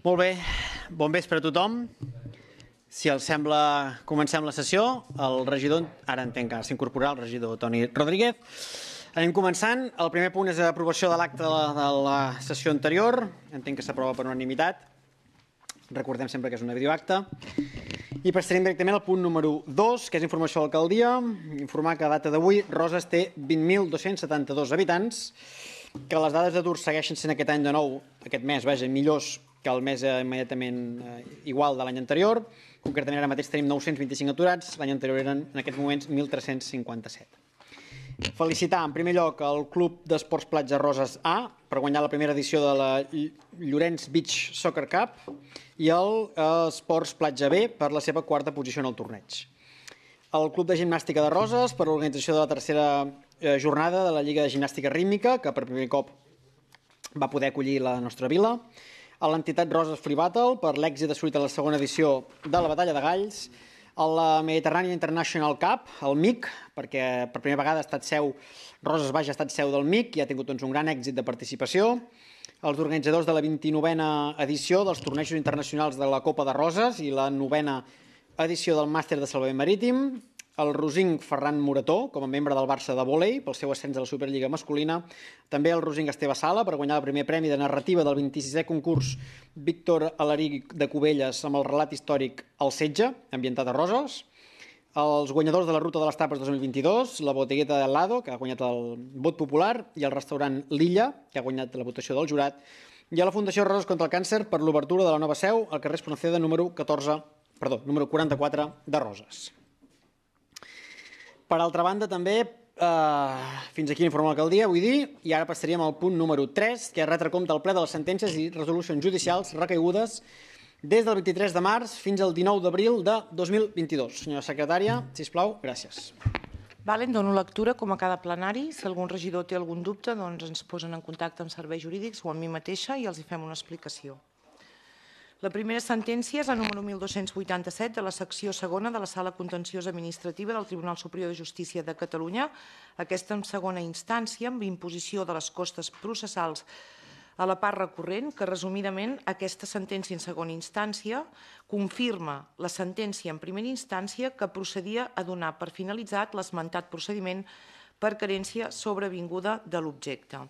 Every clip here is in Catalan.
Molt bé, bon vespre a tothom. Si els sembla, comencem la sessió. El regidor, ara entenc que s'incorporarà el regidor Toni Rodríguez. Anem començant. El primer punt és aprovació de l'acte de, la sessió anterior. Entenc que s'aprova per unanimitat. Recordem sempre que és una videoacta. I passarem directament al punt número 2, que és informació de l'alcaldia. Informar que a data d'avui Roses té 20.272 habitants, que les dades d'atur segueixen sent aquest any de nou, aquest mes, vaja, millors que el mes immediatament eh, igual de l'any anterior. Concretament ara mateix tenim 925 aturats, l'any anterior eren en aquests moments 1.357. Felicitar, en primer lloc, el Club d'Esports Platja Roses A per guanyar la primera edició de la Llorenç Beach Soccer Cup i el eh, Esports Platja B per la seva quarta posició en el torneig. El Club de Gimnàstica de Roses per l'organització de la tercera eh, jornada de la Lliga de Gimnàstica Rítmica, que per primer cop va poder acollir la nostra vila a l'entitat Roses Free Battle per l'èxit assolit a la segona edició de la Batalla de Galls, a la Mediterrània International Cup, el MIC, perquè per primera vegada ha estat seu, Roses Baix ha estat seu del MIC i ha tingut doncs, un gran èxit de participació, els organitzadors de la 29a edició dels tornejos internacionals de la Copa de Roses i la novena edició del Màster de Salvament Marítim, el rosinc Ferran Morató com a membre del Barça de vòlei pel seu ascens a la Superliga masculina, també el rosinc Esteve Sala per guanyar el primer premi de narrativa del 26è concurs Víctor Alaric de Cubelles amb el relat històric El setge, ambientat a Roses, els guanyadors de la Ruta de les Tapes 2022, la botigueta de Lado, que ha guanyat el vot popular, i el restaurant L'Illa, que ha guanyat la votació del jurat, i a la Fundació Roses contra el Càncer per l'obertura de la nova seu al carrer Esponaceda número 14, perdó, número 44 de Roses. Per altra banda, també, eh, fins aquí informa l'alcaldia, vull dir, i ara passaríem al punt número 3, que és retre compte al ple de les sentències i resolucions judicials recaigudes des del 23 de març fins al 19 d'abril de 2022. Senyora secretària, si plau, gràcies. Valen, dono lectura com a cada plenari. Si algun regidor té algun dubte, doncs ens posen en contacte amb serveis jurídics o amb mi mateixa i els hi fem una explicació. La primera sentència és la número 1287 de la secció segona de la Sala Contenciosa Administrativa del Tribunal Superior de Justícia de Catalunya, aquesta en segona instància amb imposició de les costes processals a la part recurrent, que resumidament aquesta sentència en segona instància confirma la sentència en primera instància que procedia a donar per finalitzat l'esmentat procediment per carència sobrevinguda de l'objecte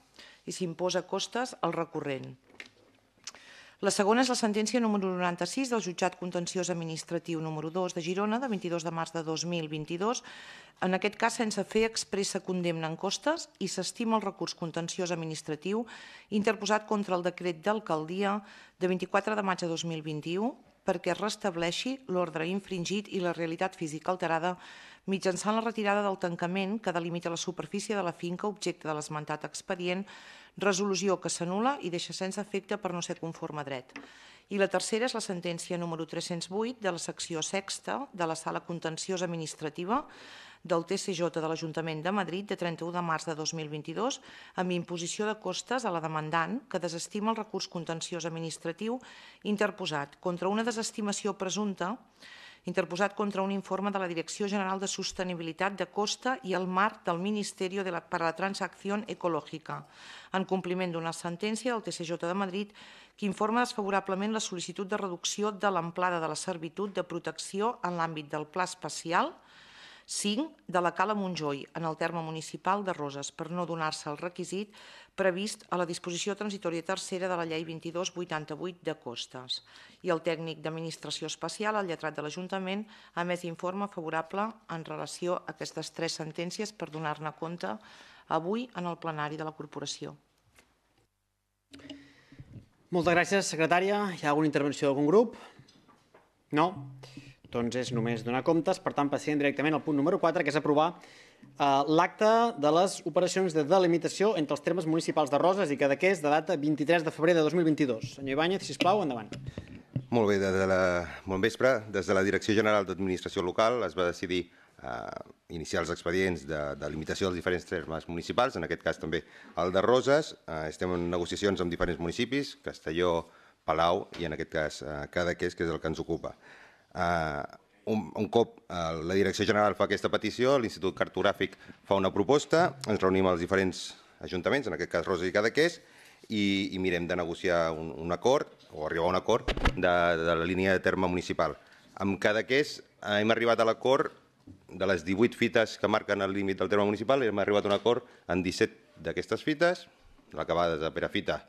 i s'imposa costes al recurrent. La segona és la sentència número 96 del jutjat contenciós administratiu número 2 de Girona, de 22 de març de 2022, en aquest cas sense fer expressa condemna en costes i s'estima el recurs contenciós administratiu interposat contra el decret d'alcaldia de 24 de maig de 2021 perquè es restableixi l'ordre infringit i la realitat física alterada mitjançant la retirada del tancament que delimita la superfície de la finca objecte de l'esmentat expedient resolució que s'anula i deixa sense efecte per no ser conforme a dret. I la tercera és la sentència número 308 de la secció sexta de la Sala Contenciosa Administrativa del TCJ de l'Ajuntament de Madrid de 31 de març de 2022 amb imposició de costes a la demandant que desestima el recurs contenciós administratiu interposat contra una desestimació presumpta interposat contra un informe de la Direcció General de Sostenibilitat de Costa i el marc del Ministeri de la, per la Transacció Ecològica, en compliment d'una sentència del TCJ de Madrid que informa desfavorablement la sol·licitud de reducció de l'amplada de la servitud de protecció en l'àmbit del Pla Espacial, 5 de la Cala Montjoi, en el terme municipal de Roses, per no donar-se el requisit previst a la disposició transitòria tercera de la llei 2288 de Costes. I el tècnic d'administració especial, el lletrat de l'Ajuntament, ha més informe favorable en relació a aquestes tres sentències per donar-ne compte avui en el plenari de la corporació. Moltes gràcies, secretària. Hi ha alguna intervenció d'algun grup? No? doncs és només donar comptes. Per tant, passem directament al punt número 4, que és aprovar eh, l'acte de les operacions de delimitació entre els termes municipals de Roses i Cadaqués de data 23 de febrer de 2022. Senyor Ibáñez, sisplau, endavant. Molt bé, des de la... bon vespre. Des de la Direcció General d'Administració Local es va decidir eh, iniciar els expedients de, delimitació dels diferents termes municipals, en aquest cas també el de Roses. Eh, estem en negociacions amb diferents municipis, Castelló, Palau i en aquest cas eh, Cadaqués, que és el que ens ocupa. Uh, un, un cop uh, la Direcció General fa aquesta petició, l'Institut Cartogràfic fa una proposta, ens reunim els diferents ajuntaments, en aquest cas Rosa i Cadaqués, i, i mirem de negociar un, un acord o arribar a un acord de, de la línia de terme municipal. Amb Cadaqués hem arribat a l'acord de les 18 fites que marquen el límit del terme municipal, hem arribat a un acord en 17 d'aquestes fites, l'acabada de Perafita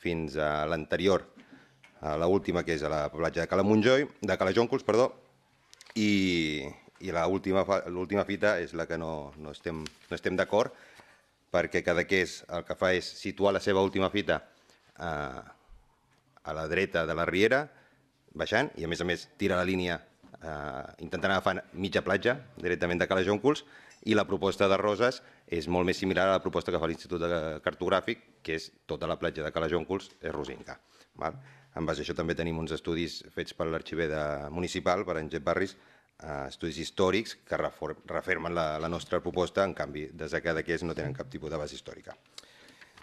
fins a l'anterior a la última que és a la platja de Cala Montjoi, de Cala Joncols, perdó, i, i l'última fita és la que no, no estem, no estem d'acord, perquè cada que és el que fa és situar la seva última fita a, eh, a la dreta de la riera, baixant, i a més a més tira la línia eh, intentant agafar mitja platja directament de Cala Jonculs, i la proposta de Roses és molt més similar a la proposta que fa l'Institut Cartogràfic, que és tota la platja de Cala Jonculs és rosinca. Val? En base a això també tenim uns estudis fets per l'arxiver municipal, per Jep Barris, eh, estudis històrics que refermen la, la nostra proposta, en canvi, des que d'aquests no tenen cap tipus de base històrica.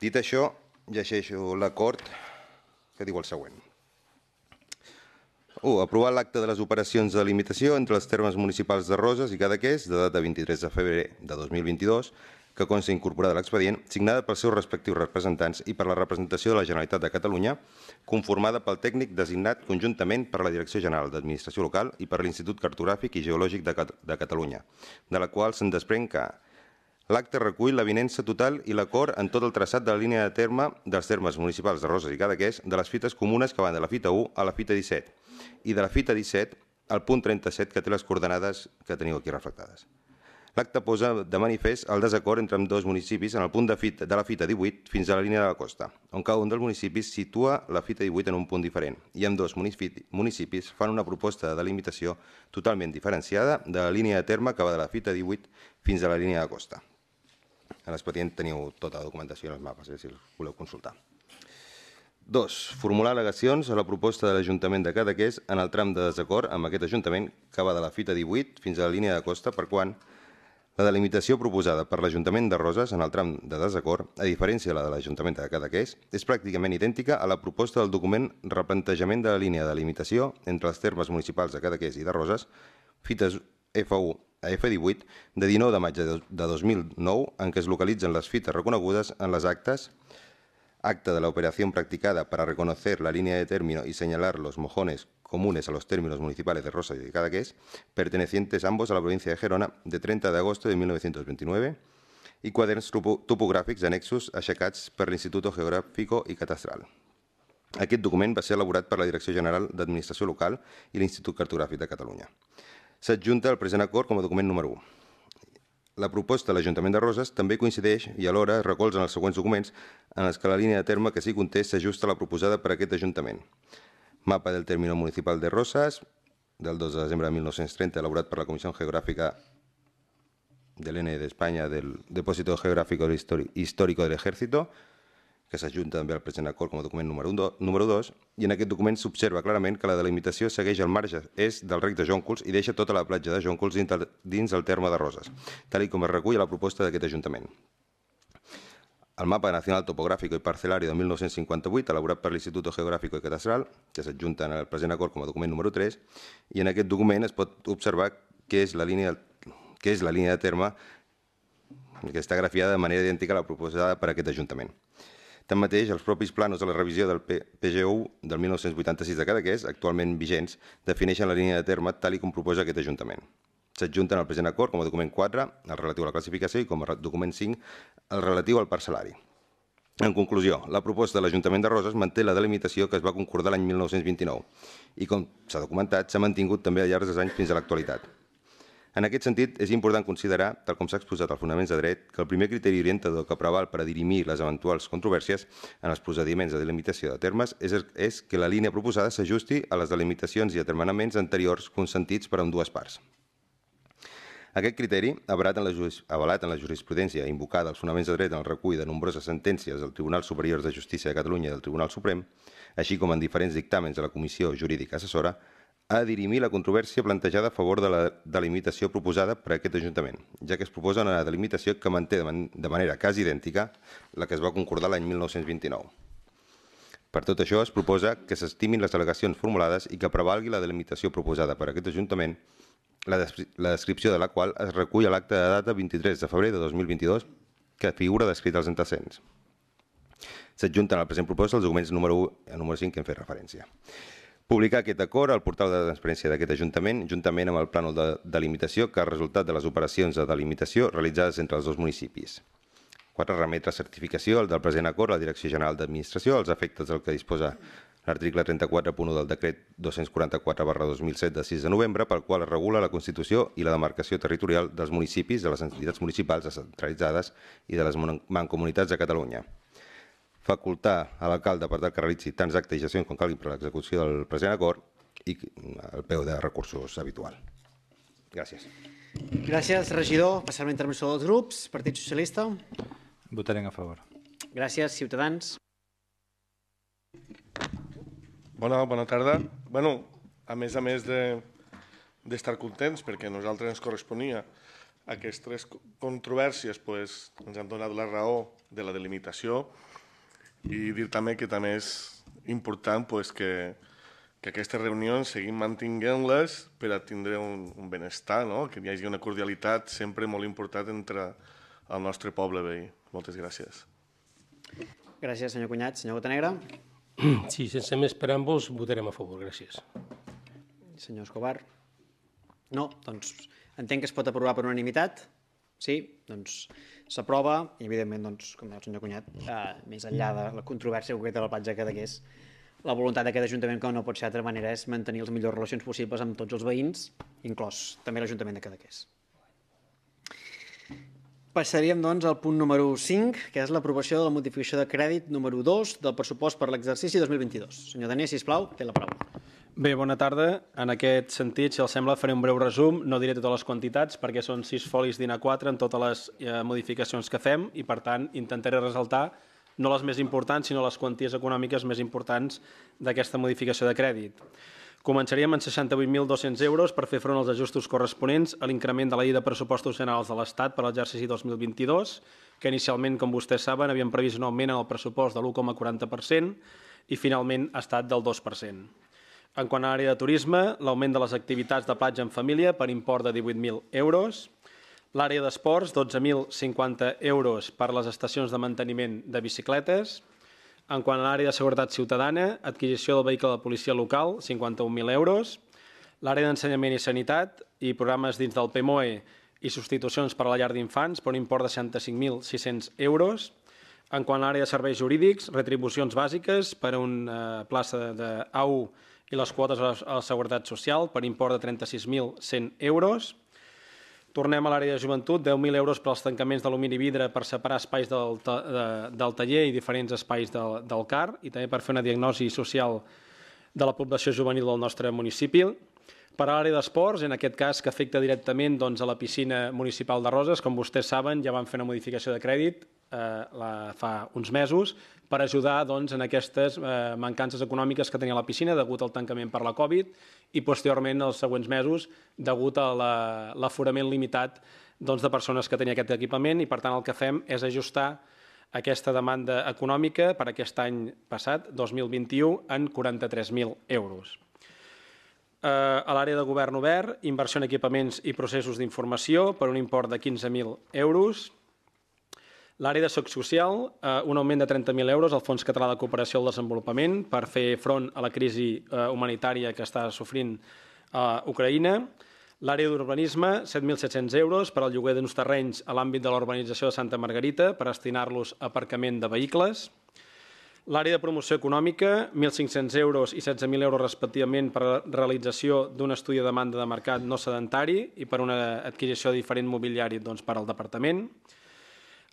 Dit això, llegeixo l'acord que diu el següent. 1. Aprovar l'acte de les operacions de limitació entre els termes municipals de Roses i Cadaqués, de data 23 de febrer de 2022, que consta incorporada a l'expedient, signada pels seus respectius representants i per la representació de la Generalitat de Catalunya, conformada pel tècnic designat conjuntament per la Direcció General d'Administració Local i per l'Institut Cartogràfic i Geològic de, Cat de Catalunya, de la qual se'n desprèn que L'acte recull l'avinença total i l'acord en tot el traçat de la línia de terme dels termes municipals de Roses i Cadaqués de les fites comunes que van de la fita 1 a la fita 17 i de la fita 17 al punt 37 que té les coordenades que teniu aquí reflectades. L'acte posa de manifest el desacord entre dos municipis en el punt de, fita, de la fita 18 fins a la línia de la costa, on cada un dels municipis situa la fita 18 en un punt diferent i amb dos municipis fan una proposta de delimitació totalment diferenciada de la línia de terme que va de la fita 18 fins a la línia de costa. A l'expedient teniu tota la documentació en els mapes, eh, si els voleu consultar. 2. Formular al·legacions a la proposta de l'Ajuntament de Cadaqués en el tram de desacord amb aquest Ajuntament que va de la fita 18 fins a la línia de costa per quan la delimitació proposada per l'Ajuntament de Roses en el tram de desacord, a diferència de la de l'Ajuntament de Cadaqués, és pràcticament idèntica a la proposta del document Replantejament de la línia de limitació entre els termes municipals de Cadaqués i de Roses, fites F1 a F18, de 19 de maig de 2009, en què es localitzen les fites reconegudes en les actes acta de la operación practicada para reconocer la línea de término y señalar los mojones comunes a los términos municipales de Rosa y de Cadaqués, pertenecientes ambos a la provincia de Gerona, de 30 de agosto de 1929, y topográficos topográficos a anexos por el Instituto Geográfico y Catastral. Aquest documento va ser elaborado por la Dirección General de Administración Local y el Instituto Cartográfico de Cataluña. Se adjunta al acord com a document número 1. La proposta de l'Ajuntament de Roses també coincideix i alhora es en els següents documents en els que la línia de terme que s'hi conté s'ajusta a la proposada per aquest Ajuntament. Mapa del término municipal de Roses, del 2 de desembre de 1930, elaborat per la Comissió Geogràfica del l'ENE d'Espanya del Depósito Geogràfico Histórico del l'Ejército, que s'ajunta també al present acord com a document número, do, número 2, i en aquest document s'observa clarament que la delimitació segueix el marge és del rec de Jonculs i deixa tota la platja de Jonculs dins el terme de Roses, tal com es recull a la proposta d'aquest Ajuntament. El mapa nacional topogràfic i parcelari de 1958, elaborat per l'Institut Geogràfic i Catastral, que s'adjunta en el present acord com a document número 3, i en aquest document es pot observar què és la línia, què és la línia de terme que està grafiada de manera idèntica a la proposada per aquest Ajuntament. Tanmateix, els propis planos de la revisió del PGU del 1986 de Cadaqués, actualment vigents, defineixen la línia de terme tal i com proposa aquest Ajuntament. S'adjunten al present acord com a document 4, el relatiu a la classificació, i com a document 5, el relatiu al parcel·lari. En conclusió, la proposta de l'Ajuntament de Roses manté la delimitació que es va concordar l'any 1929 i, com s'ha documentat, s'ha mantingut també al llarg dels anys fins a l'actualitat. En aquest sentit, és important considerar, tal com s'ha exposat als fonaments de dret, que el primer criteri orientador que preval per a dirimir les eventuals controvèrsies en els procediments de delimitació de termes és, és que la línia proposada s'ajusti a les delimitacions i determinaments anteriors consentits per a dues parts. Aquest criteri, avalat en, la avalat en la jurisprudència invocada als fonaments de dret en el recull de nombroses sentències del Tribunal Superior de Justícia de Catalunya i del Tribunal Suprem, així com en diferents dictàmens de la Comissió Jurídica Assessora, a dirimir la controvèrsia plantejada a favor de la delimitació proposada per aquest Ajuntament, ja que es proposa una delimitació que manté de manera quasi idèntica la que es va concordar l'any 1929. Per tot això, es proposa que s'estimin les al·legacions formulades i que prevalgui la delimitació proposada per aquest Ajuntament, la, des la descripció de la qual es recull a l'acte de data 23 de febrer de 2022, que figura descrit als antecedents. S'adjunten al present proposta els documents número 1 i número 5 que hem fet referència. Publicar aquest acord al portal de transparència d'aquest Ajuntament, juntament amb el plànol de delimitació que ha resultat de les operacions de delimitació realitzades entre els dos municipis. 4. Remetre certificació del present acord a la Direcció General d'Administració als efectes del que disposa l'article 34.1 del decret 244 2007 de 6 de novembre, pel qual es regula la Constitució i la demarcació territorial dels municipis, de les entitats municipals descentralitzades i de les mancomunitats de Catalunya facultar a l'alcalde per tal que realitzi tants actes i gestions com calgui per a l'execució del present acord i el peu de recursos habitual. Gràcies. Gràcies, regidor. Passarem a la intervenció dels grups. Partit Socialista. Votarem a favor. Gràcies, Ciutadans. Bona, bona tarda. bueno, a més a més d'estar de, contents, perquè a nosaltres ens corresponia aquestes tres controvèrsies, pues, ens han donat la raó de la delimitació, i dir també que també és important pues, que, que aquestes reunions seguim mantinguent-les per a tindre un, un benestar, no? que hi hagi una cordialitat sempre molt important entre el nostre poble veí. Moltes gràcies. Gràcies, senyor Cunyat. Senyor Botanegra? Sí, sense més vos, votarem a favor. Gràcies. Senyor Escobar? No? Doncs entenc que es pot aprovar per unanimitat? Sí? Doncs s'aprova i evidentment, doncs, com el senyor Cunyat, eh, més enllà de la controvèrsia concreta de la platja que degués, la voluntat d'aquest Ajuntament, com no pot ser d'altra manera, és mantenir les millors relacions possibles amb tots els veïns, inclòs també l'Ajuntament de Cadaqués. Passaríem, doncs, al punt número 5, que és l'aprovació de la modificació de crèdit número 2 del pressupost per l'exercici 2022. Senyor Danés, sisplau, té la paraula. Bé, bona tarda. En aquest sentit, si els sembla, faré un breu resum. No diré totes les quantitats perquè són sis folis d'INA 4 en totes les eh, modificacions que fem i, per tant, intentaré resaltar no les més importants, sinó les quanties econòmiques més importants d'aquesta modificació de crèdit. Començaríem en 68.200 euros per fer front als ajustos corresponents a l'increment de la llei de pressupostos generals de l'Estat per a l'exercici 2022, que inicialment, com vostès saben, havien previst un augment en el pressupost de l'1,40% i finalment ha estat del 2%. En quant a l'àrea de turisme, l'augment de les activitats de platja en família per import de 18.000 euros, l'àrea d'esports, 12.050 euros per les estacions de manteniment de bicicletes, en quant a l'àrea de seguretat ciutadana, adquisició del vehicle de policia local, 51.000 euros, l'àrea d'ensenyament i sanitat i programes dins del PMOE i substitucions per a la llar d'infants per un import de 65.600 euros. En quant a l'àrea de serveis jurídics, retribucions bàsiques per eh, a una plaça d'AU de i les quotes a la Seguretat Social per import de 36.100 euros. Tornem a l'àrea de joventut, 10.000 euros per als tancaments d'alumini vidre per separar espais del, ta de, del taller i diferents espais de, del CAR i també per fer una diagnosi social de la població juvenil del nostre municipi per a l'àrea d'esports, en aquest cas que afecta directament doncs, a la piscina municipal de Roses, com vostès saben, ja van fer una modificació de crèdit eh, la, fa uns mesos per ajudar doncs, en aquestes eh, mancances econòmiques que tenia la piscina degut al tancament per la Covid i posteriorment, els següents mesos, degut a l'aforament la, limitat doncs, de persones que tenia aquest equipament i, per tant, el que fem és ajustar aquesta demanda econòmica per aquest any passat, 2021, en 43.000 euros. Eh, a l'àrea de govern obert, inversió en equipaments i processos d'informació per un import de 15.000 euros. L'àrea de soc social, eh, un augment de 30.000 euros al Fons Català de Cooperació al Desenvolupament per fer front a la crisi eh, humanitària que està sofrint a Ucraïna. L'àrea d'urbanisme, 7.700 euros per al lloguer d'uns terrenys a l'àmbit de la l'urbanització de Santa Margarita per destinar-los a aparcament de vehicles. L'àrea de promoció econòmica, 1.500 euros i 16.000 euros respectivament per a la realització d'un estudi de demanda de mercat no sedentari i per una adquisició de diferent mobiliari doncs, per al departament.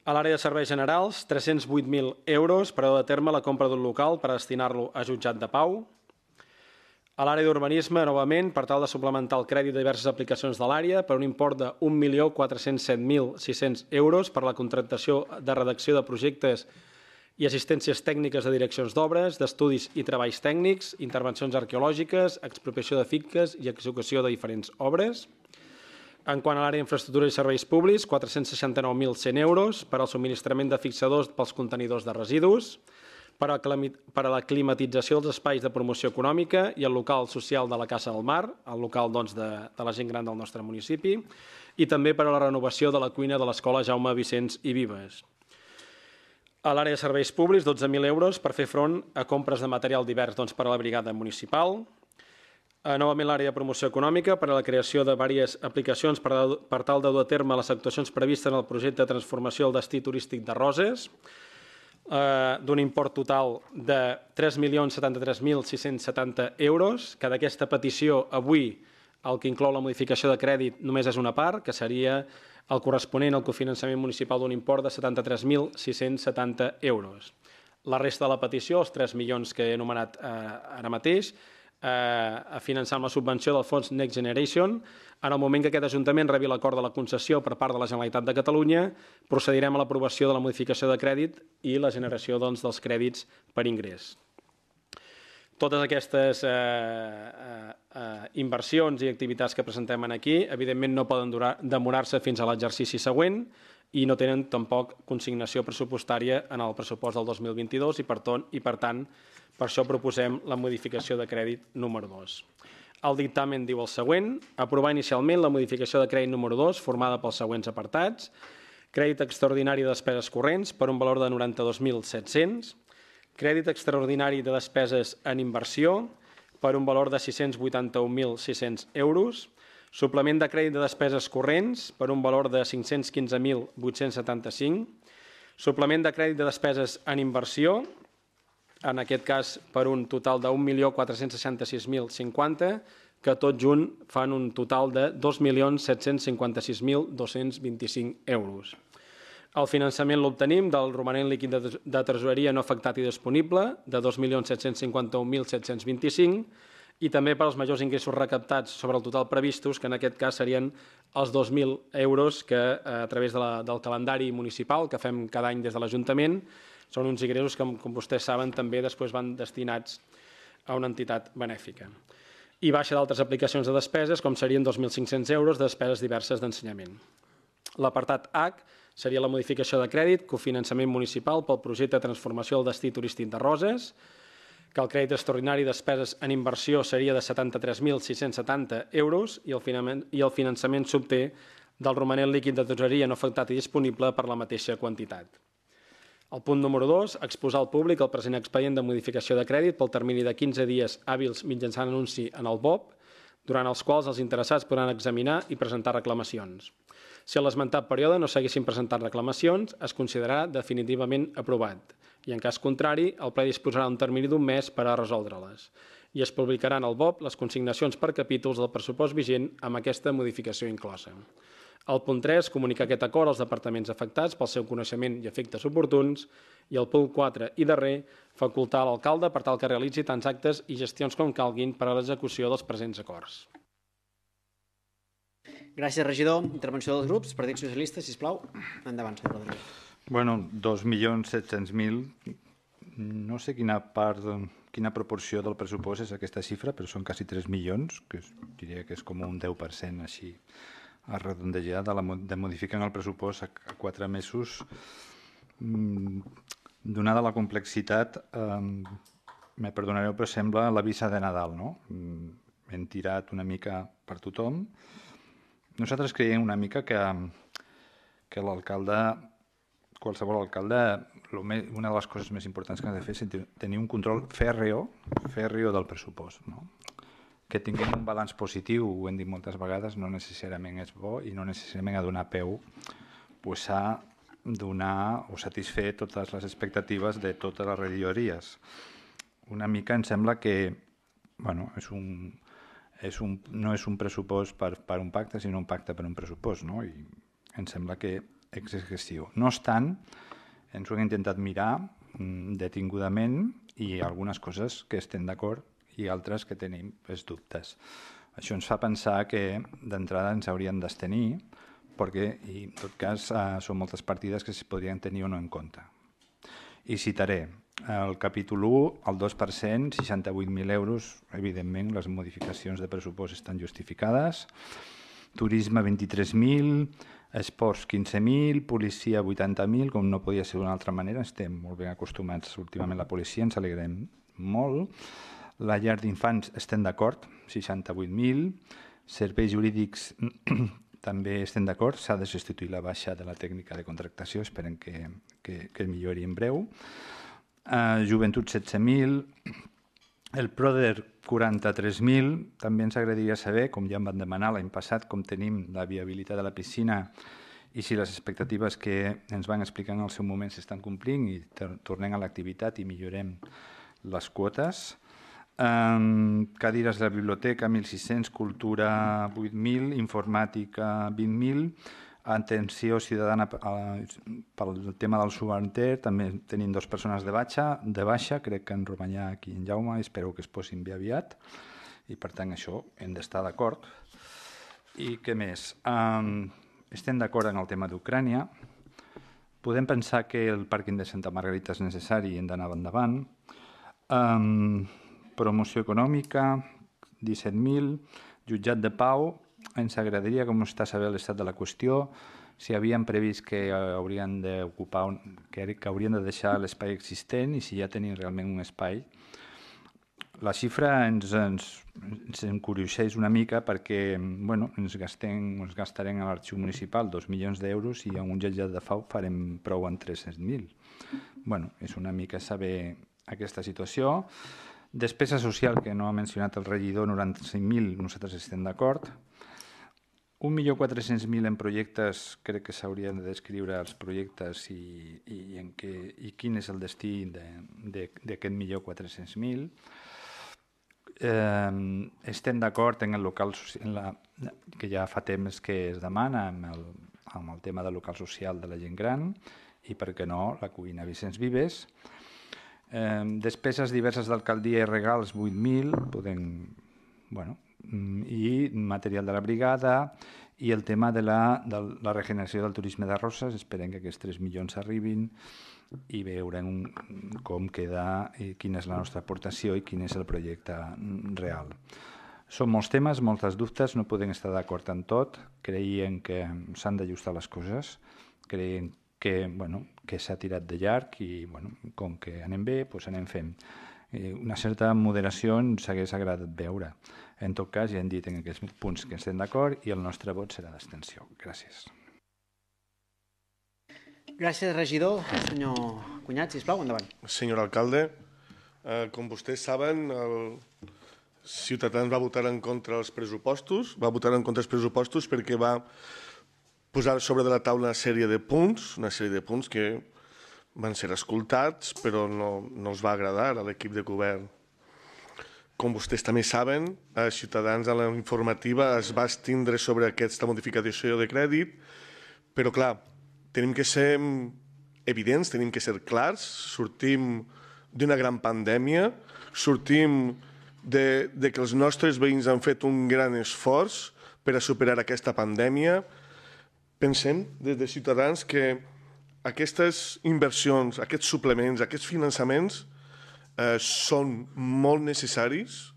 A l'àrea de serveis generals, 308.000 euros per a de terme la compra d'un local per destinar-lo a jutjat de pau. A l'àrea d'urbanisme, novament, per tal de suplementar el crèdit de diverses aplicacions de l'àrea per un import de 1.407.600 euros per a la contractació de redacció de projectes i assistències tècniques de direccions d'obres, d'estudis i treballs tècnics, intervencions arqueològiques, expropiació de finques i execució de diferents obres. En quant a l'àrea d'infraestructura i serveis públics, 469.100 euros per al subministrament de fixadors pels contenidors de residus, per a, per a la climatització dels espais de promoció econòmica i el local social de la Casa del Mar, el local doncs, de, de la gent gran del nostre municipi, i també per a la renovació de la cuina de l'escola Jaume Vicenç i Vives. A l'àrea de serveis públics, 12.000 euros per fer front a compres de material divers doncs, per a la brigada municipal. A, novament l'àrea de promoció econòmica per a la creació de diverses aplicacions per, a, per tal de dur a terme les actuacions previstes en el projecte de transformació del destí turístic de Roses eh, d'un import total de 3.073.670 euros, que d'aquesta petició avui el que inclou la modificació de crèdit només és una part, que seria el corresponent al cofinançament municipal d'un import de 73.670 euros. La resta de la petició, els 3 milions que he anomenat eh, ara mateix, eh, a finançar amb la subvenció del fons Next Generation. En el moment que aquest Ajuntament rebi l'acord de la concessió per part de la Generalitat de Catalunya, procedirem a l'aprovació de la modificació de crèdit i la generació doncs, dels crèdits per ingrés totes aquestes eh, eh, eh, inversions i activitats que presentem aquí, evidentment no poden demorar-se fins a l'exercici següent i no tenen tampoc consignació pressupostària en el pressupost del 2022 i per, ton, i per tant per això proposem la modificació de crèdit número 2. El dictamen diu el següent, aprovar inicialment la modificació de crèdit número 2 formada pels següents apartats, crèdit extraordinari de despeses corrents per un valor de 92.700, crèdit extraordinari de despeses en inversió per un valor de 681.600 euros, suplement de crèdit de despeses corrents per un valor de 515.875, suplement de crèdit de despeses en inversió, en aquest cas per un total de 1.466.050, que tot junt fan un total de 2.756.225 euros. El finançament l'obtenim del romanent líquid de, de tresoreria no afectat i disponible de 2.751.725 i també per als majors ingressos recaptats sobre el total previstos, que en aquest cas serien els 2.000 euros que eh, a través de la, del calendari municipal que fem cada any des de l'Ajuntament són uns ingressos que, com vostès saben, també després van destinats a una entitat benèfica i baixa d'altres aplicacions de despeses, com serien 2.500 euros de despeses diverses d'ensenyament. L'apartat H seria la modificació de crèdit, cofinançament municipal pel projecte de transformació del destí turístic de Roses, que el crèdit extraordinari de despeses en inversió seria de 73.670 euros i el, i el finançament s'obté del romanent líquid de tesoreria no afectat i disponible per la mateixa quantitat. El punt número 2, exposar al públic el present expedient de modificació de crèdit pel termini de 15 dies hàbils mitjançant anunci en el BOP, durant els quals els interessats podran examinar i presentar reclamacions. Si a l'esmentat període no s'haguessin presentat reclamacions, es considerarà definitivament aprovat i, en cas contrari, el ple disposarà un termini d'un mes per a resoldre-les i es publicaran al BOP les consignacions per capítols del pressupost vigent amb aquesta modificació inclosa. El punt 3 comunica aquest acord als departaments afectats pel seu coneixement i efectes oportuns i el punt 4 i darrer facultar l'alcalde per tal que realitzi tants actes i gestions com calguin per a l'execució dels presents acords. Gràcies, regidor. Intervenció dels grups. Partit Socialista, sisplau. Endavant, senyor Rodríguez. Bueno, 2.700.000. No sé quina part, quina proporció del pressupost és aquesta xifra, però són quasi 3 milions, que diria que és com un 10% així arredondejada de, la, de modificar el pressupost a, a 4 mesos. Mm, donada la complexitat, eh, me perdonareu, però sembla la visa de Nadal, no? Mm, hem tirat una mica per tothom, nosaltres creiem una mica que, que l'alcalde, qualsevol alcalde, una de les coses més importants que ha de fer és tenir un control fèrreo, fèrreo del pressupost. No? Que tinguem un balanç positiu, ho hem dit moltes vegades, no necessàriament és bo i no necessàriament ha donar peu pues, a donar o satisfer totes les expectatives de totes les regidories. Una mica em sembla que bueno, és un, és un, no és un pressupost per, per un pacte, sinó un pacte per un pressupost, no? i em sembla que és excessiu. No obstant, ens ho hem intentat mirar mm, detingudament i algunes coses que estem d'acord i altres que tenim és dubtes. Això ens fa pensar que d'entrada ens hauríem d'estenir perquè i en tot cas eh, són moltes partides que es podrien tenir o no en compte. I citaré el capítol 1, el 2%, 68.000 euros. Evidentment, les modificacions de pressupost estan justificades. Turisme, 23.000. Esports, 15.000. Policia, 80.000. Com no podia ser d'una altra manera, estem molt ben acostumats últimament a la policia, ens alegrem molt. La llar d'infants, estem d'acord, 68.000. Serveis jurídics, també estem d'acord, s'ha de substituir la baixa de la tècnica de contractació, esperem que, que, que millori en breu a Joventut 16.000, el Proder 43.000, també ens agradaria saber, com ja em van demanar l'any passat, com tenim la viabilitat de la piscina i si les expectatives que ens van explicar en el seu moment s'estan complint i tornem a l'activitat i millorem les quotes. Um, cadires de la biblioteca, 1.600, cultura 8.000, informàtica 20.000, atenció ciutadana pel tema del subanter, també tenim dues persones de baixa, de baixa crec que en Romanyà aquí en Jaume, espero que es posin bé aviat, i per tant això hem d'estar d'acord. I què més? Um, estem d'acord en el tema d'Ucrània, podem pensar que el pàrquing de Santa Margarita és necessari i hem d'anar endavant, um, promoció econòmica, 17.000, jutjat de pau, ens agradaria com està saber l'estat de la qüestió, si havien previst que eh, haurien d'ocupar que, que haurien de deixar l'espai existent i si ja tenien realment un espai. La xifra ens, ens, ens encurioseix una mica perquè bueno, ens, gastem, ens gastarem a l'arxiu municipal 2 milions d'euros i amb un jutjat de FAU farem prou en 300.000. Bueno, és una mica saber aquesta situació. Despesa social, que no ha mencionat el regidor, 95.000, nosaltres estem d'acord 1.400.000 en projectes, crec que s'haurien de descriure els projectes i, i, en què, i quin és el destí d'aquest de, de, 1.400.000. Eh, estem d'acord en el local en la, que ja fa temps que es demana amb el, amb el tema del local social de la gent gran i, per què no, la cuina Vicenç Vives. Eh, despeses diverses d'alcaldia i regals, 8.000, podem bueno, Mm, i material de la brigada i el tema de la, de la regeneració del turisme de Roses, esperem que aquests 3 milions arribin i veurem com queda, i eh, quina és la nostra aportació i quin és el projecte mm, real. Són molts temes, moltes dubtes, no podem estar d'acord en tot, creiem que s'han d'ajustar les coses, creiem que, bueno, que s'ha tirat de llarg i bueno, com que anem bé, doncs anem fent. Eh, una certa moderació ens hagués agradat veure. En tot cas, ja hem dit en aquests punts que estem d'acord i el nostre vot serà d'abstenció. Gràcies. Gràcies, regidor. Senyor Cunyat, sisplau, endavant. Senyor alcalde, eh, com vostès saben, el Ciutadans va votar en contra els pressupostos, va votar en contra els pressupostos perquè va posar sobre de la taula una sèrie de punts, una sèrie de punts que van ser escoltats, però no, no els va agradar a l'equip de govern com vostès també saben, a Ciutadans a la informativa es va estindre sobre aquesta modificació de crèdit, però clar, tenim que ser evidents, tenim que ser clars, sortim d'una gran pandèmia, sortim de, de que els nostres veïns han fet un gran esforç per a superar aquesta pandèmia. Pensem des de Ciutadans que aquestes inversions, aquests suplements, aquests finançaments eh, són molt necessaris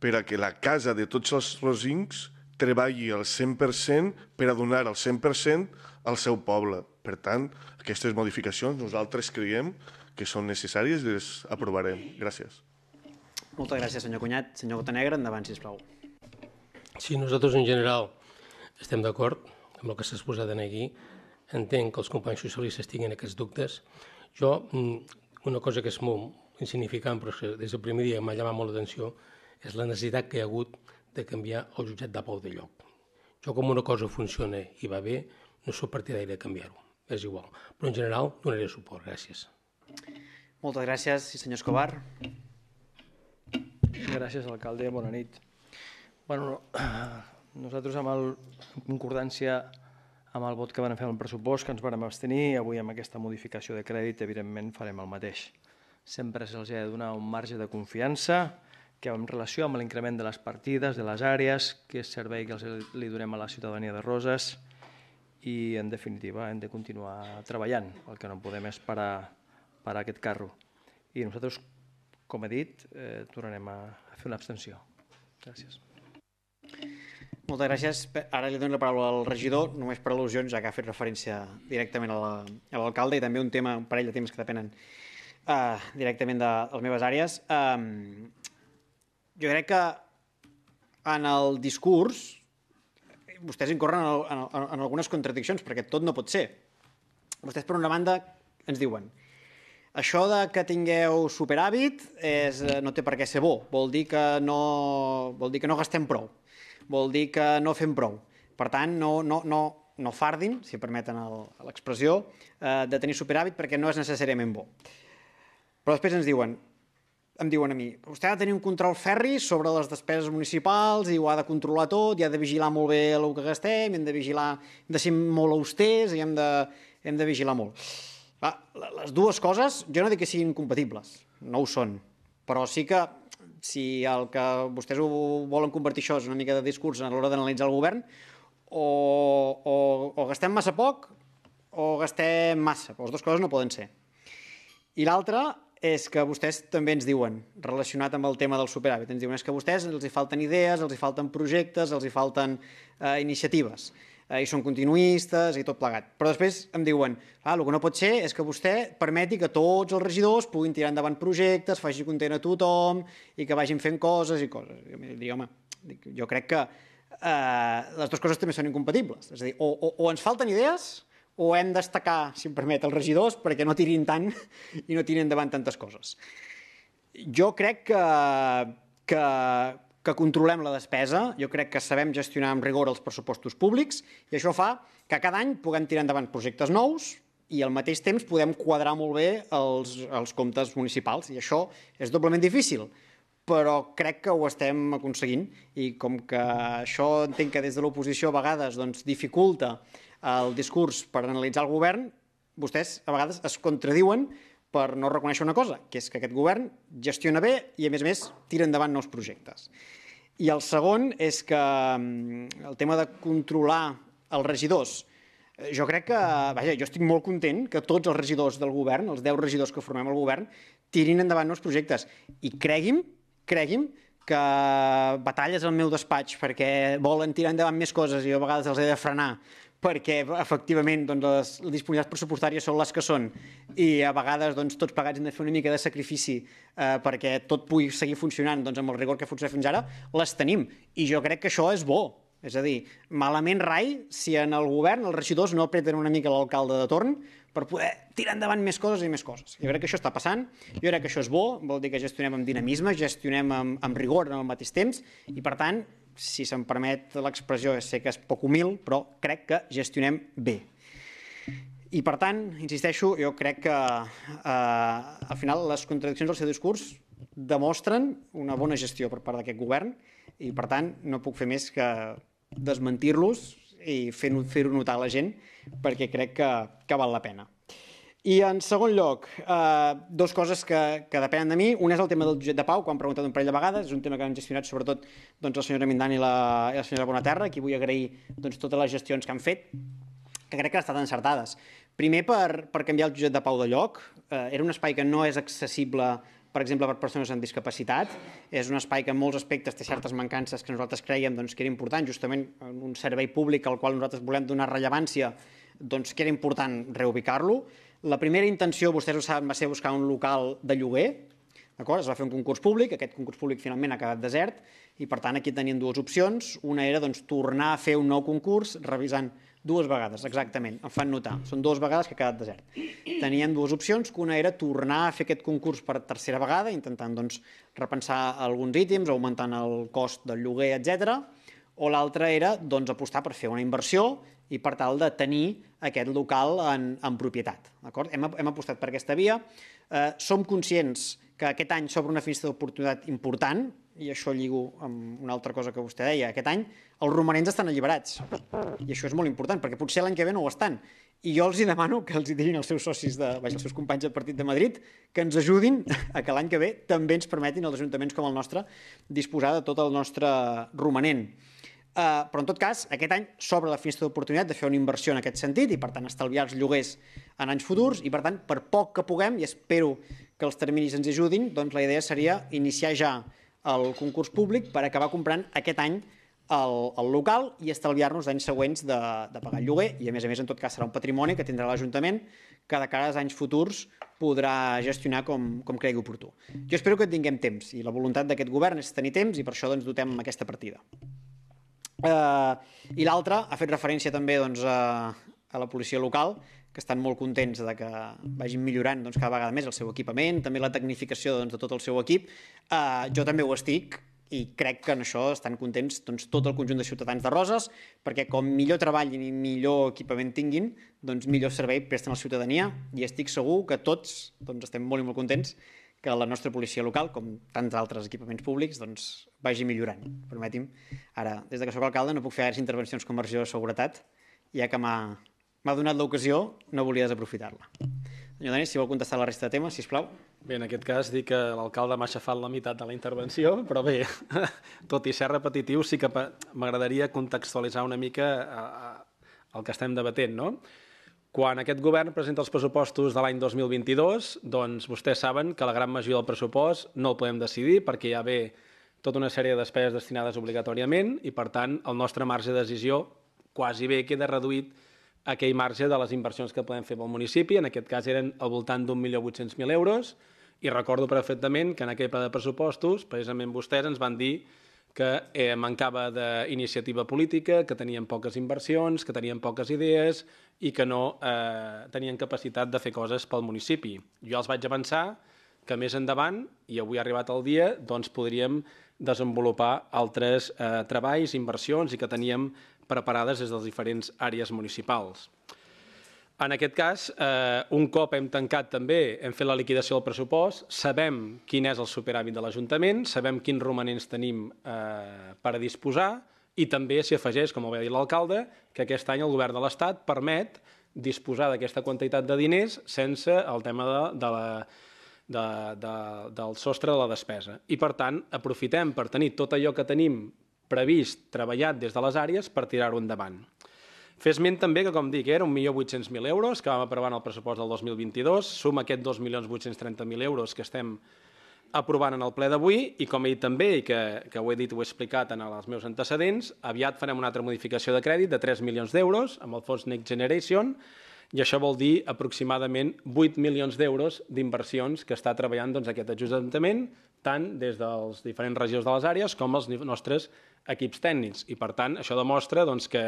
per a que la casa de tots els rosincs treballi al 100% per a donar al 100% al seu poble. Per tant, aquestes modificacions nosaltres creiem que són necessàries i les aprovarem. Gràcies. Moltes gràcies, senyor Cunyat. Senyor Gotanegra, endavant, sisplau. Sí, nosaltres en general estem d'acord amb el que s'ha exposat aquí. Entenc que els companys socialistes tinguin aquests dubtes. Jo mm, una cosa que és molt insignificant, però que des del primer dia m'ha llamat molt l'atenció, és la necessitat que hi ha hagut de canviar el jutjat de pau de lloc. Jo com una cosa funciona i va bé, no sóc partidari de canviar-ho, és igual. Però en general donaré suport, gràcies. Moltes gràcies, senyor Escobar. Gràcies, alcalde, bona nit. Bueno, nosaltres amb el, concordància amb el vot que van fer el pressupost, que ens vam abstenir, avui amb aquesta modificació de crèdit, evidentment, farem el mateix. Sempre se'ls ha de donar un marge de confiança que en relació amb l'increment de les partides, de les àrees, que és servei que els li donem a la ciutadania de Roses i, en definitiva, hem de continuar treballant. El que no podem és parar, parar aquest carro. I nosaltres, com he dit, eh, tornarem a, a fer una abstenció. Gràcies. Moltes gràcies. Ara li dono la paraula al regidor, només per al·lusions, ja que ha fet referència directament a l'alcalde la, i també un tema, un parell de temes que depenen uh, directament de, de les meves àrees. Um, jo crec que en el discurs vostès incorren en, en, en algunes contradiccions, perquè tot no pot ser. Vostès, per una banda, ens diuen això de que tingueu superàvit és, eh, no té per què ser bo, vol dir que no, vol dir que no gastem prou vol dir que no fem prou. Per tant, no, no, no, no fardin, si permeten l'expressió, eh, de tenir superàvit perquè no és necessàriament bo. Però després ens diuen, em diuen a mi, vostè ha de tenir un control ferri sobre les despeses municipals i ho ha de controlar tot, i ha de vigilar molt bé el que gastem, hem de vigilar, hem de ser molt austers i hem de, hem de vigilar molt. Va, les dues coses, jo no dic que siguin compatibles, no ho són, però sí que si el que vostès ho volen convertir això és una mica de discurs a l'hora d'analitzar el govern, o, o, o gastem massa poc o gastem massa. Les doncs dues coses no poden ser. I l'altra és que vostès també ens diuen, relacionat amb el tema del superàvit, ens diuen és que a vostès els hi falten idees, els hi falten projectes, els hi falten eh, iniciatives eh, i són continuistes i tot plegat. Però després em diuen, ah, el que no pot ser és que vostè permeti que tots els regidors puguin tirar endavant projectes, faci content a tothom i que vagin fent coses i coses. Jo diria, home, dic, jo crec que eh, les dues coses també són incompatibles. És a dir, o, o, o ens falten idees o hem d'estacar, si em permet, els regidors perquè no tirin tant i no tirin endavant tantes coses. Jo crec que, que que controlem la despesa, jo crec que sabem gestionar amb rigor els pressupostos públics i això fa que cada any puguem tirar endavant projectes nous i al mateix temps podem quadrar molt bé els, els comptes municipals i això és doblement difícil però crec que ho estem aconseguint i com que això entenc que des de l'oposició a vegades doncs, dificulta el discurs per analitzar el govern, vostès a vegades es contradiuen per no reconèixer una cosa, que és que aquest govern gestiona bé i, a més a més, tira endavant nous projectes. I el segon és que mm, el tema de controlar els regidors. Eh, jo crec que, vaja, jo estic molt content que tots els regidors del govern, els 10 regidors que formem el govern, tirin endavant nous projectes. I cregui'm, cregui'm, que batalles al meu despatx perquè volen tirar endavant més coses i jo a vegades els he de frenar perquè efectivament doncs, les, les disponibilitats pressupostàries són les que són i a vegades doncs, tots plegats hem de fer una mica de sacrifici eh, perquè tot pugui seguir funcionant doncs, amb el rigor que funciona fins ara, les tenim i jo crec que això és bo. És a dir, malament rai si en el govern els regidors no apreten una mica l'alcalde de torn per poder tirar endavant més coses i més coses. Jo crec que això està passant, jo crec que això és bo, vol dir que gestionem amb dinamisme, gestionem amb, amb rigor en el mateix temps i, per tant, si se'm permet l'expressió, sé que és poc humil, però crec que gestionem bé. I per tant, insisteixo, jo crec que eh, al final les contradiccions del seu discurs demostren una bona gestió per part d'aquest govern i per tant no puc fer més que desmentir-los i fer-ho fer notar a la gent perquè crec que, que val la pena. I en segon lloc, eh, dos coses que, que depenen de mi. Una és el tema del jutjat de pau, quan hem preguntat un parell de vegades, és un tema que han gestionat sobretot doncs, la senyora Mindan i la, i la senyora Bonaterra, aquí vull agrair doncs, totes les gestions que han fet, que crec que han estat encertades. Primer, per, per canviar el jutjat de pau de lloc, eh, era un espai que no és accessible per exemple, per persones amb discapacitat. És un espai que en molts aspectes té certes mancances que nosaltres creiem doncs, que era important, justament un servei públic al qual nosaltres volem donar rellevància, doncs, que era important reubicar-lo. La primera intenció, vostès ho saben, va ser buscar un local de lloguer, D'acord? Es va fer un concurs públic, aquest concurs públic finalment ha quedat desert i per tant aquí tenien dues opcions. Una era doncs, tornar a fer un nou concurs revisant dues vegades, exactament, em fan notar. Són dues vegades que ha quedat desert. Tenien dues opcions, que una era tornar a fer aquest concurs per tercera vegada, intentant doncs, repensar alguns ítems, augmentant el cost del lloguer, etc. O l'altra era doncs, apostar per fer una inversió, i per tal de tenir aquest local en, en propietat. Hem, hem apostat per aquesta via. Eh, som conscients que aquest any s'obre una finestra d'oportunitat important, i això lligo amb una altra cosa que vostè deia, aquest any els romanents estan alliberats. I això és molt important, perquè potser l'any que ve no ho estan. I jo els hi demano que els hi diguin els seus socis, de, vaja, els seus companys del Partit de Madrid, que ens ajudin a que l'any que ve també ens permetin els ajuntaments com el nostre disposar de tot el nostre romanent. Eh, però, en tot cas, aquest any s'obre la finestra d'oportunitat de fer una inversió en aquest sentit i, per tant, estalviar els lloguers en anys futurs i, per tant, per poc que puguem, i espero que els terminis ens ajudin, doncs la idea seria iniciar ja el concurs públic per acabar comprant aquest any el, el local i estalviar-nos d'anys següents de, de pagar el lloguer i, a més a més, en tot cas, serà un patrimoni que tindrà l'Ajuntament que de cara als anys futurs podrà gestionar com, com cregui oportú. Jo espero que tinguem temps i la voluntat d'aquest govern és tenir temps i per això doncs, dotem aquesta partida. Eh, I l'altre ha fet referència també doncs, a, a la policia local, que estan molt contents de que vagin millorant doncs, cada vegada més el seu equipament, també la tecnificació doncs, de tot el seu equip. Uh, jo també ho estic i crec que en això estan contents doncs, tot el conjunt de ciutadans de Roses, perquè com millor treballin i millor equipament tinguin, doncs millor servei presten a la ciutadania i estic segur que tots doncs, estem molt i molt contents que la nostra policia local, com tants altres equipaments públics, doncs, vagi millorant. Permeti'm, ara, des de que sóc alcalde no puc fer gaires intervencions com a regió de seguretat, ja que m'ha donat l'ocasió, no volia desaprofitar-la. Senyor Dani, si vol contestar la resta de temes, si plau. Bé, en aquest cas dic que l'alcalde m'ha aixafat la meitat de la intervenció, però bé, tot i ser repetitiu, sí que m'agradaria contextualitzar una mica eh, eh, el que estem debatent, no? Quan aquest govern presenta els pressupostos de l'any 2022, doncs vostès saben que la gran majoria del pressupost no el podem decidir perquè hi ha bé tota una sèrie de despeses destinades obligatòriament i, per tant, el nostre marge de decisió quasi bé queda reduït aquell marge de les inversions que podem fer pel municipi. En aquest cas eren al voltant d'un milió 800.000 euros i recordo perfectament que en aquell pla de pressupostos precisament vostès ens van dir que eh, mancava d'iniciativa política, que tenien poques inversions, que tenien poques idees i que no eh, tenien capacitat de fer coses pel municipi. Jo els vaig avançar que més endavant, i avui ha arribat el dia, doncs podríem desenvolupar altres eh, treballs, inversions i que teníem preparades des de les diferents àrees municipals. En aquest cas, eh, un cop hem tancat també, hem fet la liquidació del pressupost, sabem quin és el superàvit de l'Ajuntament, sabem quins romanents tenim eh, per a disposar i també s'hi afegeix, com ho va dir l'alcalde, que aquest any el govern de l'Estat permet disposar d'aquesta quantitat de diners sense el tema de, de la, de, de, del sostre de la despesa. I, per tant, aprofitem per tenir tot allò que tenim previst, treballat des de les àrees, per tirar-ho endavant. Fes ment també que, com dic, era 1.800.000 euros que vam aprovar en el pressupost del 2022, suma aquest 2.830.000 euros que estem aprovant en el ple d'avui i com he dit també, i que, que ho he dit, ho he explicat en els meus antecedents, aviat farem una altra modificació de crèdit de 3 milions d'euros amb el fons Next Generation i això vol dir aproximadament 8 milions d'euros d'inversions que està treballant doncs, aquest Ajuntament, tant des dels diferents regions de les àrees com els nostres equips tècnics. I, per tant, això demostra doncs, que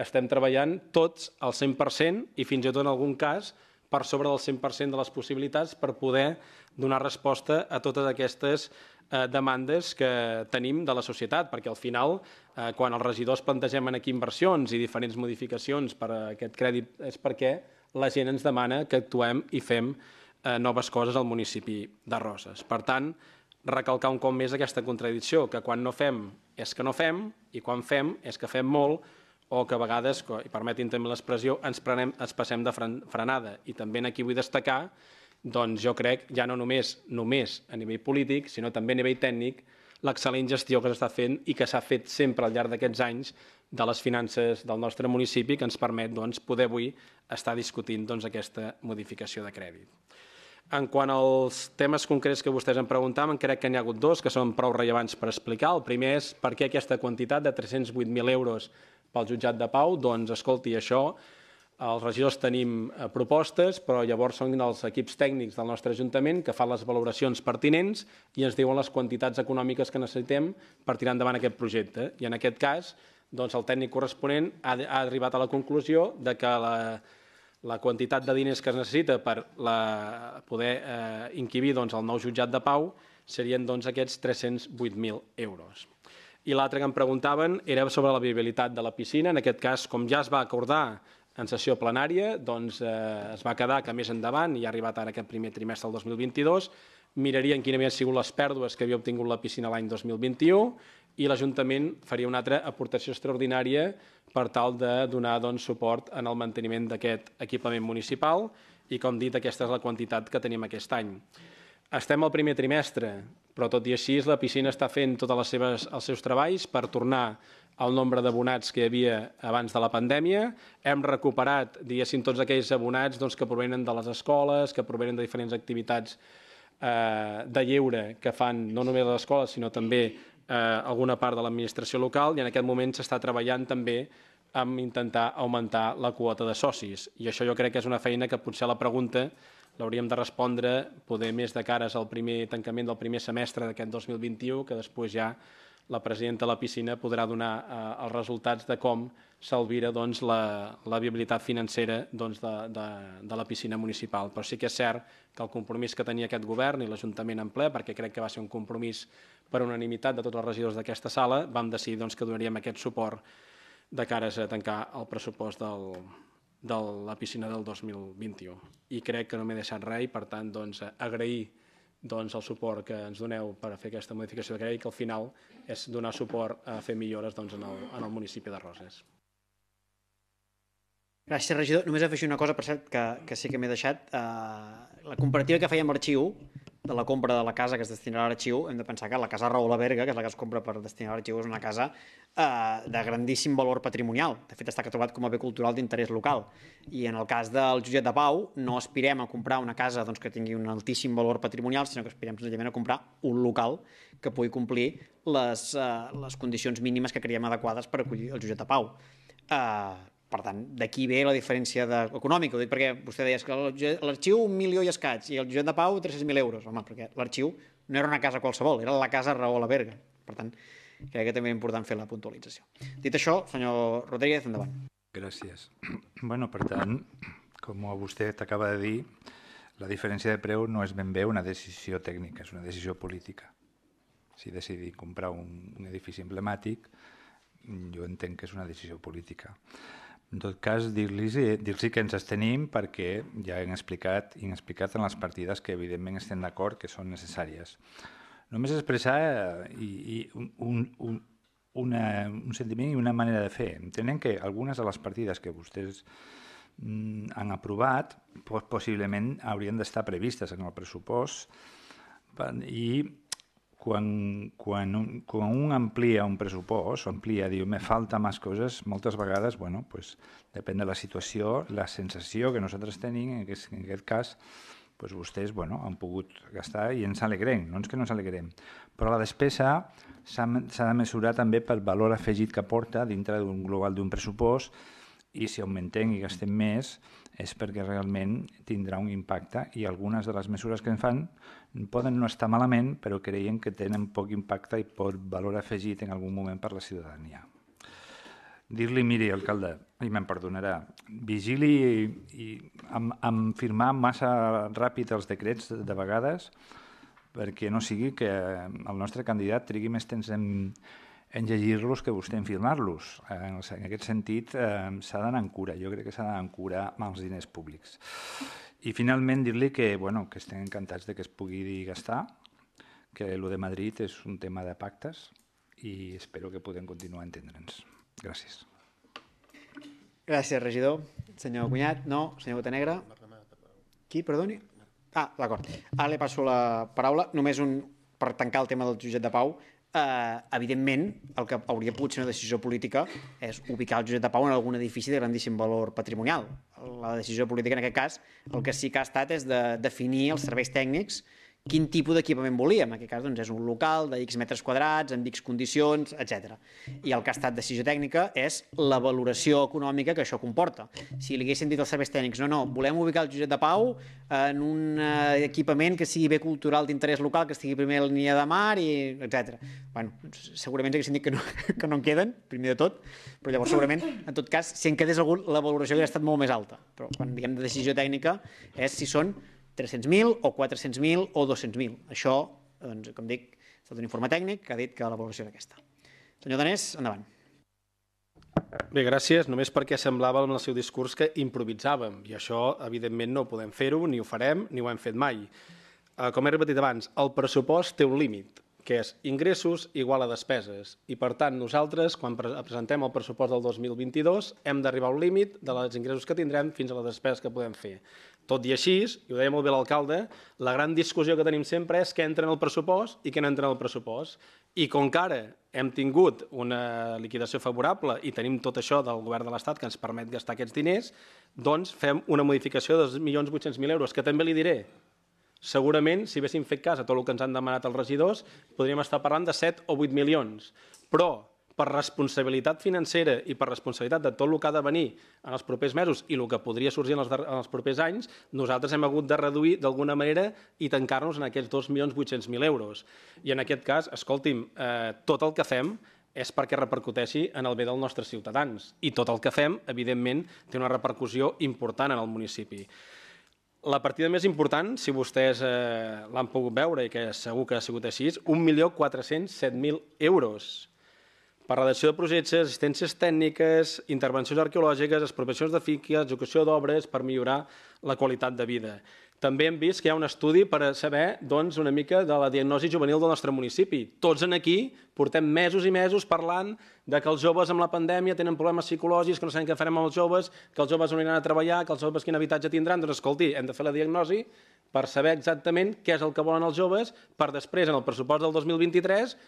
estem treballant tots al 100% i fins i tot en algun cas per sobre del 100% de les possibilitats per poder donar resposta a totes aquestes eh, demandes que tenim de la societat, perquè al final, eh, quan els regidors plantegem aquí inversions i diferents modificacions per a aquest crèdit, és perquè la gent ens demana que actuem i fem eh, noves coses al municipi de Roses. Per tant, recalcar un cop més aquesta contradicció, que quan no fem és que no fem i quan fem és que fem molt, o que a vegades, i permetin també l'expressió, ens, prenem, ens passem de fren, frenada. I també aquí vull destacar, doncs jo crec, ja no només només a nivell polític, sinó també a nivell tècnic, l'excel·lent gestió que s'està fent i que s'ha fet sempre al llarg d'aquests anys de les finances del nostre municipi que ens permet doncs, poder avui estar discutint doncs, aquesta modificació de crèdit. En quant als temes concrets que vostès em preguntaven, crec que n'hi ha hagut dos que són prou rellevants per explicar. El primer és per què aquesta quantitat de 308.000 euros pel jutjat de pau, doncs, escolti, això, els regidors tenim eh, propostes, però llavors són els equips tècnics del nostre Ajuntament que fan les valoracions pertinents i ens diuen les quantitats econòmiques que necessitem per tirar endavant aquest projecte. I en aquest cas, doncs, el tècnic corresponent ha, ha arribat a la conclusió de que la, la quantitat de diners que es necessita per la, poder eh, inquivir doncs, el nou jutjat de pau serien doncs, aquests 308.000 euros. I l'altre que em preguntaven era sobre la viabilitat de la piscina. En aquest cas, com ja es va acordar en sessió plenària, doncs eh, es va quedar que més endavant, i ha arribat ara aquest primer trimestre del 2022, mirarien quines havien sigut les pèrdues que havia obtingut la piscina l'any 2021 i l'Ajuntament faria una altra aportació extraordinària per tal de donar doncs, suport en el manteniment d'aquest equipament municipal i, com dit, aquesta és la quantitat que tenim aquest any. Estem al primer trimestre, però tot i així la piscina està fent tots els seus treballs per tornar el nombre d'abonats que hi havia abans de la pandèmia. Hem recuperat, diguéssim, tots aquells abonats doncs, que provenen de les escoles, que provenen de diferents activitats eh, de lleure que fan no només les escoles, sinó també eh, alguna part de l'administració local, i en aquest moment s'està treballant també amb intentar augmentar la quota de socis. I això jo crec que és una feina que potser la pregunta l'hauríem de respondre poder més de cares al primer tancament del primer semestre d'aquest 2021, que després ja la presidenta de la piscina podrà donar eh, els resultats de com s'alvira doncs, la, la viabilitat financera doncs, de, de, de la piscina municipal. Però sí que és cert que el compromís que tenia aquest govern i l'Ajuntament en ple, perquè crec que va ser un compromís per unanimitat de tots els regidors d'aquesta sala, vam decidir doncs, que donaríem aquest suport de cares a tancar el pressupost del, de la piscina del 2021. I crec que no m'he deixat res i, per tant, doncs, agrair doncs, el suport que ens doneu per a fer aquesta modificació de crèdit, que al final és donar suport a fer millores doncs, en, el, en el municipi de Roses. Gràcies, regidor. Només afegir una cosa, per cert, que, que sí que m'he deixat. Uh, la comparativa que feia amb l'arxiu, de la compra de la casa que es destinarà a l'arxiu, hem de pensar que la casa Raúl Berga, que és la que es compra per destinar a l'arxiu, és una casa eh, de grandíssim valor patrimonial. De fet, està catalogat com a bé cultural d'interès local. I en el cas del jutjat de Pau, no aspirem a comprar una casa doncs, que tingui un altíssim valor patrimonial, sinó que aspirem senzillament a comprar un local que pugui complir les, eh, les condicions mínimes que creiem adequades per acollir el jutjat de Pau. Eh, per tant, d'aquí ve la diferència de... econòmica. Ho dic perquè vostè deia que l'arxiu un milió i escaig i el Joan de pau 300.000 euros. Home, perquè l'arxiu no era una casa qualsevol, era la casa Raó la Berga. Per tant, crec que també és important fer la puntualització. Dit això, senyor Rodríguez, endavant. Gràcies. Bueno, per tant, com vostè t'acaba de dir, la diferència de preu no és ben bé una decisió tècnica, és una decisió política. Si decidir comprar un, un edifici emblemàtic, jo entenc que és una decisió política. En tot cas, dir-los dir que ens estenim perquè ja hem explicat i hem explicat en les partides que evidentment estem d'acord que són necessàries. Només expressar eh, i, i un, un, una, un sentiment i una manera de fer. Entenem que algunes de les partides que vostès mm, han aprovat possiblement haurien d'estar previstes en el pressupost i quan, quan, un, quan un amplia un pressupost, amplia, diu, me falta més coses, moltes vegades, bueno, pues, depèn de la situació, la sensació que nosaltres tenim, en aquest, en aquest cas, pues vostès bueno, han pogut gastar i ens alegrem, no és que no ens alegrem. Però la despesa s'ha de mesurar també pel valor afegit que porta dintre d'un global d'un pressupost i si augmentem i gastem més és perquè realment tindrà un impacte i algunes de les mesures que en fan poden no estar malament, però creiem que tenen poc impacte i pot valor afegit en algun moment per la ciutadania. Dir-li, miri, alcalde, i me'n perdonarà, vigili i, i amb, amb firmar massa ràpid els decrets de, de vegades perquè no sigui que el nostre candidat trigui més temps en, en llegir-los que vostè en firmar-los. En, en aquest sentit, eh, s'ha d'anar en cura. Jo crec que s'ha d'anar en cura amb els diners públics. I finalment dir-li que, bueno, que estem encantats de que es pugui gastar, que el de Madrid és un tema de pactes i espero que podem continuar entendre'ns. Gràcies. Gràcies, regidor. Senyor Cunyat, no, senyor Botanegra. Qui, perdoni? Ah, d'acord. Ara li passo la paraula. Només un, per tancar el tema del jutjat de pau, eh, evidentment, el que hauria pogut ser una decisió política és ubicar el Josep de Pau en algun edifici de grandíssim valor patrimonial. La decisió política, en aquest cas, el que sí que ha estat és de definir els serveis tècnics eh, quin tipus d'equipament volia. En aquest cas doncs, és un local de X metres quadrats, amb X condicions, etc. I el que ha estat decisió tècnica és la valoració econòmica que això comporta. Si li haguessin dit als serveis tècnics, no, no, volem ubicar el Josep de Pau eh, en un eh, equipament que sigui bé cultural d'interès local, que estigui primer a la línia de mar, i etc. Bueno, segurament haguessin dit que no, que no en queden, primer de tot, però llavors segurament, en tot cas, si en quedés algun, la valoració hauria estat molt més alta. Però quan diguem de decisió tècnica és si són 300.000 o 400.000 o 200.000. Això, doncs, com dic, és estat un informe tècnic que ha dit que la valoració és aquesta. Senyor Danés, endavant. Bé, gràcies. Només perquè semblava en el seu discurs que improvisàvem i això, evidentment, no podem fer-ho, ni ho farem, ni ho hem fet mai. Eh, com he repetit abans, el pressupost té un límit, que és ingressos igual a despeses. I, per tant, nosaltres, quan presentem el pressupost del 2022, hem d'arribar a un límit de ingressos que tindrem fins a les despeses que podem fer. Tot i així, i ho deia molt bé l'alcalde, la gran discussió que tenim sempre és què entra en el pressupost i què no entra en el pressupost. I com que ara hem tingut una liquidació favorable i tenim tot això del govern de l'Estat que ens permet gastar aquests diners, doncs fem una modificació de 2.800.000 euros, que també li diré, segurament, si haguéssim fet cas a tot el que ens han demanat els regidors, podríem estar parlant de 7 o 8 milions. Però per responsabilitat financera i per responsabilitat de tot el que ha de venir en els propers mesos i el que podria sorgir en els, en els propers anys, nosaltres hem hagut de reduir d'alguna manera i tancar-nos en aquests 2.800.000 euros. I en aquest cas, escolti'm, eh, tot el que fem és perquè repercuteixi en el bé dels nostres ciutadans. I tot el que fem, evidentment, té una repercussió important en el municipi. La partida més important, si vostès eh, l'han pogut veure i que segur que ha sigut així, és 1.407.000 euros per redacció de projectes, assistències tècniques, intervencions arqueològiques, expropiacions de finques, execució d'obres per millorar la qualitat de vida. També hem vist que hi ha un estudi per saber doncs, una mica de la diagnosi juvenil del nostre municipi. Tots en aquí portem mesos i mesos parlant de que els joves amb la pandèmia tenen problemes psicològics, que no sabem què farem amb els joves, que els joves no aniran a treballar, que els joves quin habitatge tindran. Doncs escolti, hem de fer la diagnosi per saber exactament què és el que volen els joves per després, en el pressupost del 2023,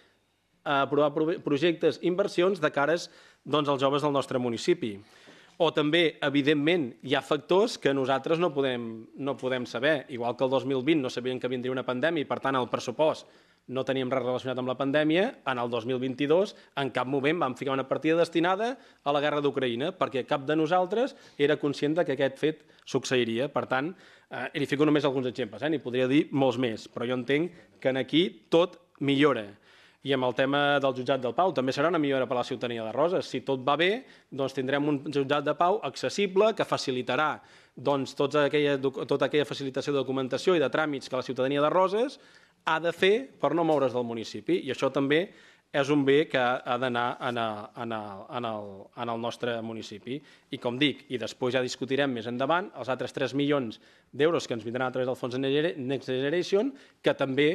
a aprovar projectes i inversions de cares doncs, als joves del nostre municipi. O també, evidentment, hi ha factors que nosaltres no podem, no podem saber. Igual que el 2020 no sabien que vindria una pandèmia i, per tant, el pressupost no teníem res relacionat amb la pandèmia, en el 2022 en cap moment vam ficar una partida destinada a la guerra d'Ucraïna, perquè cap de nosaltres era conscient de que aquest fet succeiria. Per tant, eh, li fico només alguns exemples, eh? n'hi podria dir molts més, però jo entenc que en aquí tot millora. I amb el tema del jutjat del Pau, també serà una millora per a la ciutadania de Roses. Si tot va bé, doncs tindrem un jutjat de Pau accessible que facilitarà doncs, tota, aquella, tota aquella facilitació de documentació i de tràmits que la ciutadania de Roses ha de fer per no moure's del municipi. I això també és un bé que ha d'anar en, en, en, en el nostre municipi. I com dic, i després ja discutirem més endavant, els altres 3 milions d'euros que ens vindran a través del Fons Next Generation, que també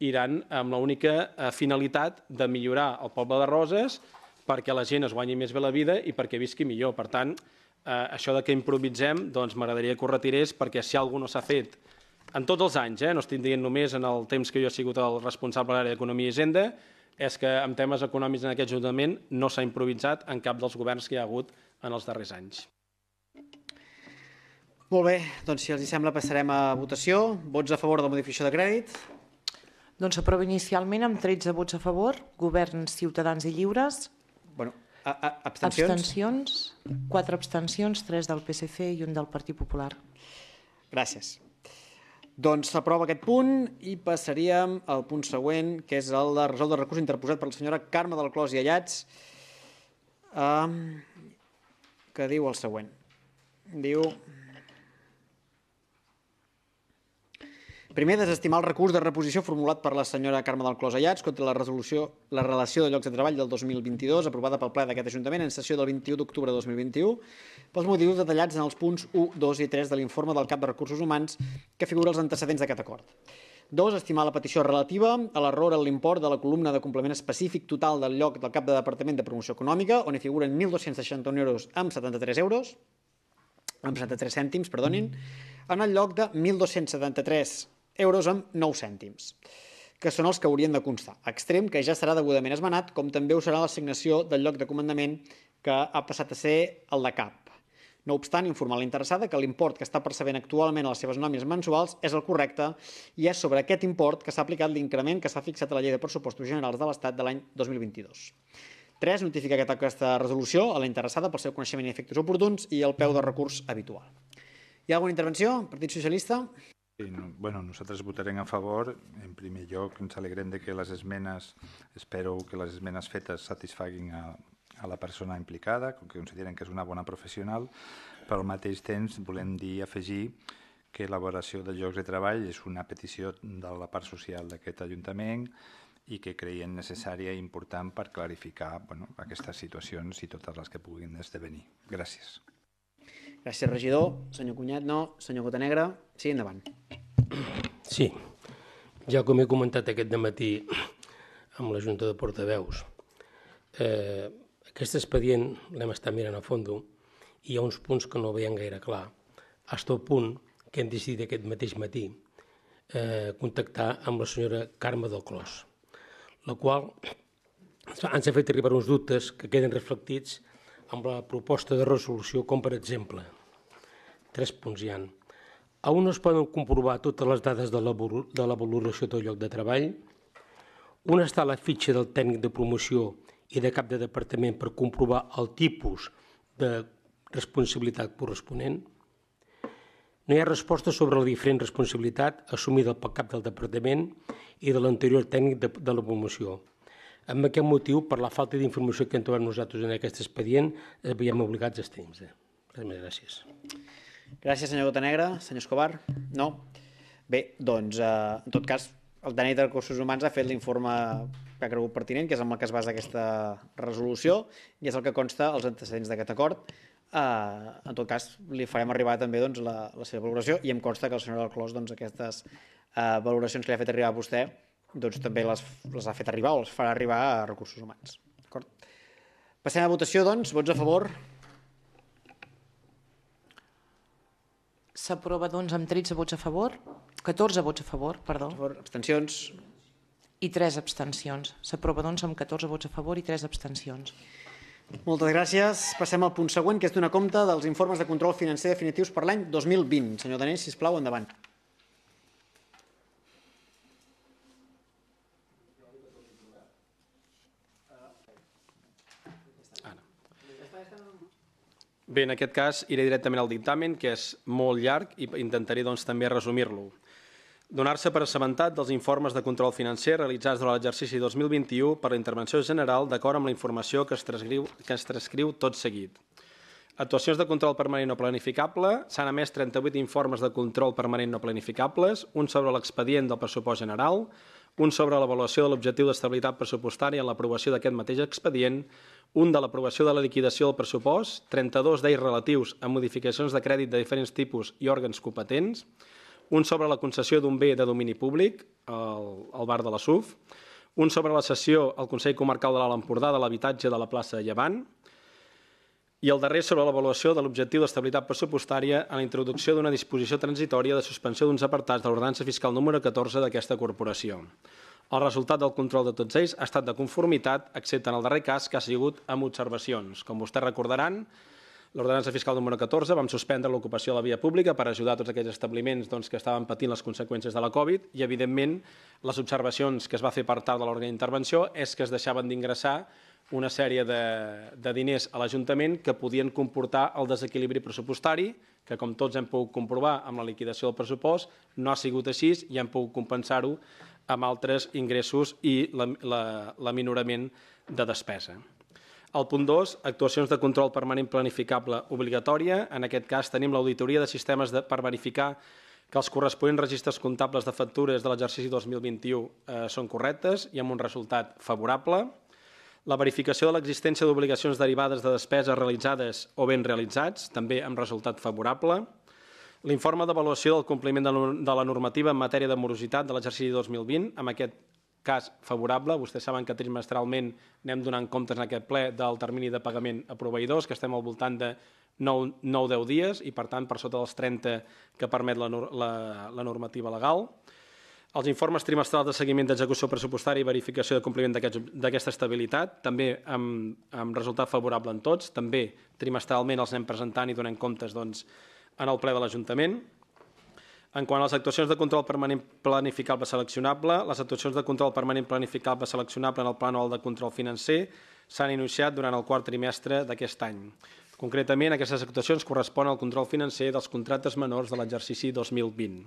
iran amb l'única eh, finalitat de millorar el poble de Roses perquè la gent es guanyi més bé la vida i perquè visqui millor. Per tant, eh, això de que improvisem, doncs m'agradaria que ho retirés perquè si alguna no s'ha fet en tots els anys, eh, no estic dient només en el temps que jo he sigut el responsable de l'àrea d'Economia i Hisenda, és que en temes econòmics en aquest Ajuntament no s'ha improvisat en cap dels governs que hi ha hagut en els darrers anys. Molt bé, doncs si els sembla passarem a votació. Vots a favor de la modificació de crèdit? Doncs s'aprova inicialment amb 13 vots a favor, governs, ciutadans i lliures. Bueno, a, a, abstencions? Abstencions, 4 abstencions, 3 del PSC i un del Partit Popular. Gràcies. Doncs s'aprova aquest punt i passaríem al punt següent, que és el de resoldre el recurs interposat per la senyora Carme del Clos i Allats, eh, que diu el següent. Diu... Primer, desestimar el recurs de reposició formulat per la senyora Carme del Clos Allats contra la resolució la relació de llocs de treball del 2022 aprovada pel ple d'aquest Ajuntament en sessió del 21 d'octubre de 2021 pels motius detallats en els punts 1, 2 i 3 de l'informe del Cap de Recursos Humans que figura els antecedents d'aquest acord. Dos, Estimar la petició relativa a l'error en l'import de la columna de complement específic total del lloc del cap de Departament de Promoció Econòmica, on hi figuren 1.261 euros amb 73 euros, amb 73 cèntims, perdonin, en el lloc de 1.273 euros amb 9 cèntims, que són els que haurien de constar. Extrem, que ja serà degudament esmenat, com també ho serà l'assignació del lloc de comandament que ha passat a ser el de cap. No obstant, informar la interessada que l'import que està percebent actualment a les seves nòmines mensuals és el correcte i és sobre aquest import que s'ha aplicat l'increment que s'ha fixat a la Llei de Pressupostos Generals de l'Estat de l'any 2022. 3. Notificar aquesta resolució a la interessada pel seu coneixement i efectes oportuns i el peu de recurs habitual. Hi ha alguna intervenció? Partit Socialista? Sí, no, bueno, nosaltres votarem a favor. En primer lloc, ens alegrem de que les esmenes, espero que les esmenes fetes satisfaguin a, a la persona implicada, com que consideren que és una bona professional, però al mateix temps volem dir afegir que l'elaboració de llocs de treball és una petició de la part social d'aquest Ajuntament i que creiem necessària i important per clarificar bueno, aquestes situacions i totes les que puguin esdevenir. Gràcies. Gràcies, regidor. Senyor Cunyat, no. Senyor Gotanegra, sí, endavant. Sí, ja com he comentat aquest matí amb la Junta de Portaveus, eh, aquest expedient l'hem estat mirant a fons i hi ha uns punts que no veiem gaire clar, fins al punt que hem decidit aquest mateix matí eh, contactar amb la senyora Carme del Clos, la qual ens ha fet arribar uns dubtes que queden reflectits amb la proposta de resolució, com per exemple tres punts hi A On es poden comprovar totes les dades de la, de la valoració del lloc de treball, on està la fitxa del tècnic de promoció i de cap de departament per comprovar el tipus de responsabilitat corresponent. No hi ha resposta sobre la diferent responsabilitat assumida pel cap del departament i de l'anterior tècnic de, de la promoció. Amb aquest motiu, per la falta d'informació que hem trobat nosaltres en aquest expedient, es veiem obligats a estendre. Res més, gràcies. Gràcies, senyor Gotanegra. Senyor Escobar? No? Bé, doncs, eh, en tot cas, el DNI de Recursos Humans ha fet l'informe que ha cregut pertinent, que és amb el que es basa aquesta resolució, i és el que consta als antecedents d'aquest acord. Eh, en tot cas, li farem arribar també doncs, la, la seva valoració, i em consta que el senyor del Clos doncs, aquestes eh, valoracions que li ha fet arribar a vostè doncs, també les, les ha fet arribar o les farà arribar a Recursos Humans. Passem a votació, doncs. Vots a favor? S'aprova doncs amb 13 vots a favor, 14 vots a favor, perdó. A favor, abstencions. I 3 abstencions. S'aprova doncs amb 14 vots a favor i 3 abstencions. Moltes gràcies. Passem al punt següent, que és donar compte dels informes de control financer definitius per l'any 2020. Senyor Danés, sisplau, endavant. Bé, en aquest cas iré directament al dictamen, que és molt llarg i intentaré doncs, també resumir-lo. Donar-se per assabentat dels informes de control financer realitzats durant l'exercici 2021 per la intervenció general d'acord amb la informació que es, transcriu, que es transcriu tot seguit. Actuacions de control permanent no planificable, s'han emès 38 informes de control permanent no planificables, un sobre l'expedient del pressupost general, un sobre l'avaluació de l'objectiu d'estabilitat pressupostària en l'aprovació d'aquest mateix expedient, un de l'aprovació de la liquidació del pressupost, 32 d'ells relatius a modificacions de crèdit de diferents tipus i òrgans competents, un sobre la concessió d'un bé de domini públic, el, el bar de la SUF, un sobre la sessió al Consell Comarcal de l'Alt Empordà de l'habitatge de la plaça de Llevant, i el darrer sobre l'avaluació de l'objectiu d'estabilitat pressupostària en la introducció d'una disposició transitòria de suspensió d'uns apartats de l'ordenança fiscal número 14 d'aquesta corporació. El resultat del control de tots ells ha estat de conformitat, excepte en el darrer cas, que ha sigut amb observacions. Com vostès recordaran, l'ordenança fiscal número 14 vam suspendre l'ocupació de la via pública per ajudar tots aquells establiments doncs, que estaven patint les conseqüències de la Covid i, evidentment, les observacions que es va fer per tal de l'òrgan d'intervenció és que es deixaven d'ingressar una sèrie de, de diners a l'Ajuntament que podien comportar el desequilibri pressupostari, que com tots hem pogut comprovar amb la liquidació del pressupost, no ha sigut així i hem pogut compensar-ho amb altres ingressos i l'aminorament la, de despesa. El punt 2, actuacions de control permanent planificable obligatòria. En aquest cas tenim l'auditoria de sistemes de, per verificar que els corresponents registres comptables de factures de l'exercici 2021 eh, són correctes i amb un resultat favorable la verificació de l'existència d'obligacions derivades de despeses realitzades o ben realitzats, també amb resultat favorable, l'informe d'avaluació del compliment de la normativa en matèria de morositat de l'exercici 2020, amb aquest cas favorable. Vostès saben que trimestralment anem donant comptes en aquest ple del termini de pagament a proveïdors, que estem al voltant de 9-10 dies i, per tant, per sota dels 30 que permet la, la, la normativa legal. Els informes trimestrals de seguiment d'execució pressupostària i verificació de compliment d'aquesta estabilitat, també amb, amb resultat favorable en tots, també trimestralment els anem presentant i donant comptes doncs, en el ple de l'Ajuntament. En quant a les actuacions de control permanent planificable seleccionable, les actuacions de control permanent planificable seleccionable en el pla anual de control financer s'han iniciat durant el quart trimestre d'aquest any. Concretament, aquestes actuacions corresponen al control financer dels contractes menors de l'exercici 2020.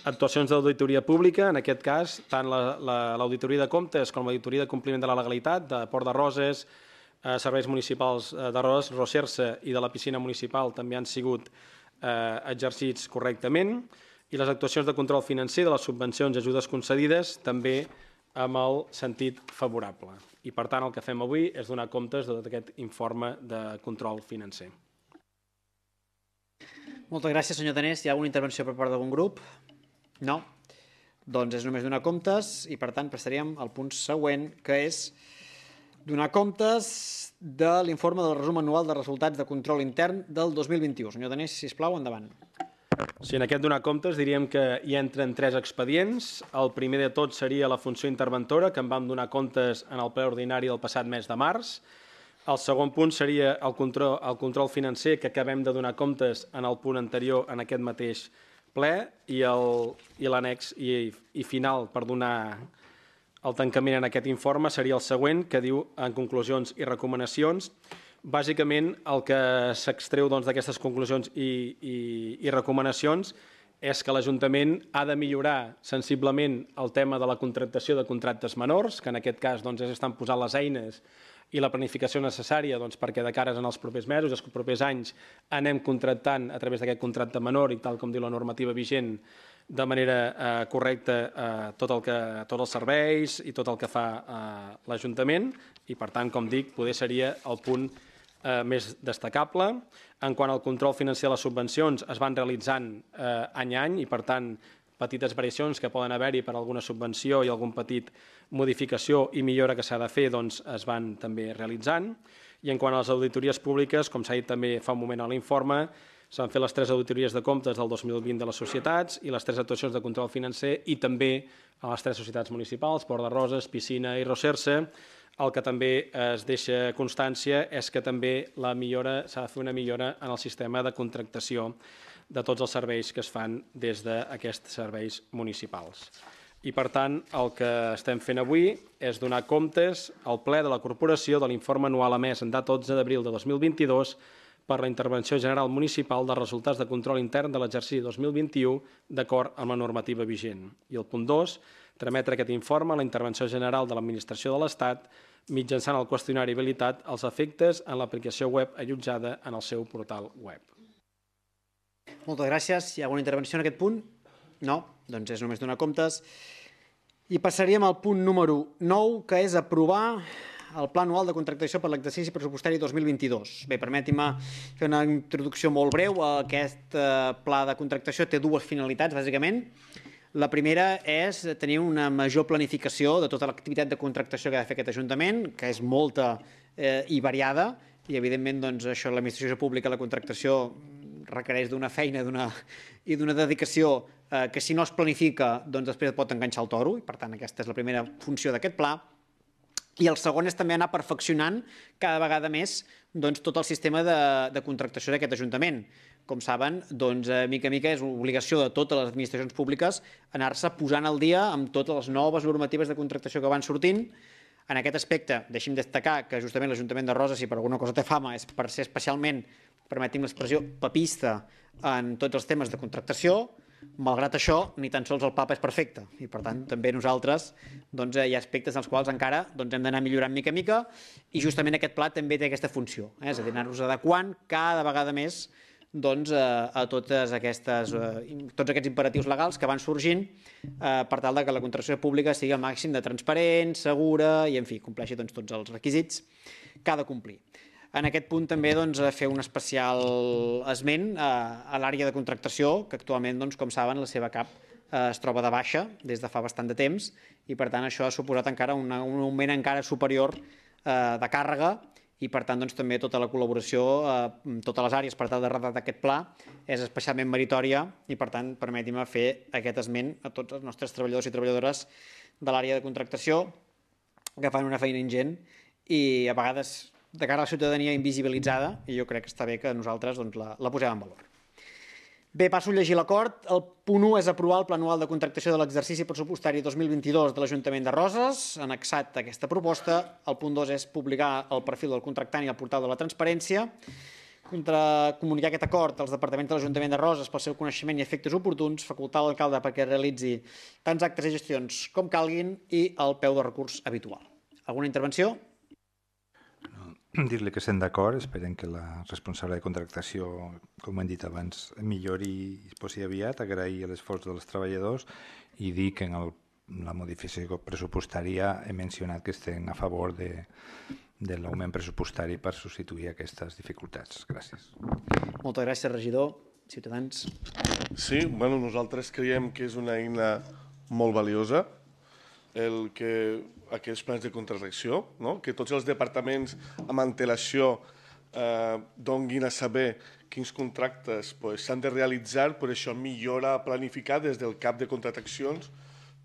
Actuacions d'auditoria pública, en aquest cas, tant l'auditoria la, la, de comptes com l'auditoria de compliment de la legalitat de Port de Roses, eh, serveis municipals eh, de Roses, Rosersa i de la piscina municipal també han sigut eh, exercits correctament i les actuacions de control financer de les subvencions i ajudes concedides també amb el sentit favorable. I, per tant, el que fem avui és donar comptes de tot aquest informe de control financer. Moltes gràcies, senyor Danés. Hi ha alguna intervenció per part d'algun grup? No. Doncs és només donar comptes i, per tant, passaríem al punt següent, que és donar comptes de l'informe del resum anual de resultats de control intern del 2021. Senyor Danés, sisplau, endavant. Si en aquest donar comptes diríem que hi entren tres expedients. El primer de tot seria la funció interventora, que en vam donar comptes en el ple ordinari del passat mes de març. El segon punt seria el control, el control financer, que acabem de donar comptes en el punt anterior, en aquest mateix ple i l'annex i, i, i final per donar el tancament en aquest informe seria el següent, que diu en conclusions i recomanacions. Bàsicament, el que s'extreu doncs, d'aquestes doncs, conclusions i, i, i recomanacions és que l'Ajuntament ha de millorar sensiblement el tema de la contractació de contractes menors, que en aquest cas doncs, estan posant les eines i la planificació necessària doncs, perquè de cares en els propers mesos, els propers anys, anem contractant a través d'aquest contracte menor i tal com diu la normativa vigent de manera eh, correcta eh, tot el que, tots els serveis i tot el que fa eh, l'Ajuntament i, per tant, com dic, poder seria el punt eh, més destacable. En quant al control financer de les subvencions, es van realitzant eh, any a any i, per tant, petites variacions que poden haver-hi per alguna subvenció i algun petit modificació i millora que s'ha de fer doncs, es van també realitzant. I en quant a les auditories públiques, com s'ha dit també fa un moment a l'informe, s'han fet les tres auditories de comptes del 2020 de les societats i les tres actuacions de control financer i també a les tres societats municipals, Port de Roses, Piscina i Roserse. El que també es deixa constància és que també la millora s'ha de fer una millora en el sistema de contractació de tots els serveis que es fan des d'aquests serveis municipals. I, per tant, el que estem fent avui és donar comptes al ple de la Corporació de l'informe anual emès en data 11 d'abril de 2022 per la intervenció general municipal de resultats de control intern de l'exercici 2021 d'acord amb la normativa vigent. I el punt 2, trametre aquest informe a la intervenció general de l'administració de l'Estat mitjançant el qüestionari habilitat als efectes en l'aplicació web allotjada en el seu portal web. Moltes gràcies. Hi ha alguna intervenció en aquest punt? No, doncs és només donar comptes. I passaríem al punt número 9, que és aprovar el Pla anual de contractació per l'exercici pressupostari 2022. Bé, permeti-me fer una introducció molt breu. Aquest eh, pla de contractació té dues finalitats, bàsicament. La primera és tenir una major planificació de tota l'activitat de contractació que ha de fer aquest Ajuntament, que és molta eh, i variada, i evidentment doncs, això l'administració pública, la contractació requereix d'una feina i d'una dedicació eh, que si no es planifica, doncs després pot enganxar el toro, i per tant aquesta és la primera funció d'aquest pla. I el segon és també anar perfeccionant cada vegada més doncs, tot el sistema de, de contractació d'aquest Ajuntament. Com saben, doncs, a eh, mica a mica és una obligació de totes les administracions públiques anar-se posant al dia amb totes les noves normatives de contractació que van sortint, en aquest aspecte, deixem destacar que justament l'Ajuntament de Roses, si per alguna cosa té fama, és per ser especialment, permetim l'expressió, papista en tots els temes de contractació, Malgrat això, ni tan sols el papa és perfecte i per tant també nosaltres doncs, eh, hi ha aspectes dels quals encara doncs, hem d'anar millorant mica a mica i justament aquest pla també té aquesta funció, eh? és a dir, anar-nos adequant cada vegada més doncs, a, eh, a totes aquestes, a, eh, tots aquests imperatius legals que van sorgint eh, per tal de que la contracció pública sigui al màxim de transparent, segura i, en fi, compleixi doncs, tots els requisits que ha de complir. En aquest punt també doncs, eh, fer un especial esment a, eh, a l'àrea de contractació, que actualment, doncs, com saben, la seva cap eh, es troba de baixa des de fa bastant de temps i per tant això ha suposat encara una, un augment encara superior eh, de càrrega i per tant doncs, també tota la col·laboració eh, totes les àrees per tal de redactar aquest pla és especialment meritòria i per tant permeti'm fer aquest esment a tots els nostres treballadors i treballadores de l'àrea de contractació que fan una feina ingent i a vegades de cara a la ciutadania invisibilitzada i jo crec que està bé que nosaltres doncs, la, la posem en valor. Bé, passo a llegir l'acord. El punt 1 és aprovar el pla anual de contractació de l'exercici pressupostari 2022 de l'Ajuntament de Roses. Annexat a aquesta proposta, el punt 2 és publicar el perfil del contractant i el portal de la transparència contra comunicar aquest acord als departaments de l'Ajuntament de Roses pel seu coneixement i efectes oportuns, facultar l'alcalde perquè realitzi tants actes i gestions com calguin i el peu de recurs habitual. Alguna intervenció? dir-li que estem d'acord, esperem que la responsable de contractació, com hem dit abans, millori i es posi aviat, agrair l'esforç dels treballadors i dir que en, el, la modificació pressupostària he mencionat que estem a favor de, de l'augment pressupostari per substituir aquestes dificultats. Gràcies. Moltes gràcies, regidor. Ciutadans. Sí, bueno, nosaltres creiem que és una eina molt valiosa. El que aquests plans de contrarrecció, no? que tots els departaments amb antelació eh, donguin a saber quins contractes s'han pues, de realitzar, per això millora planificar des del cap de contractacions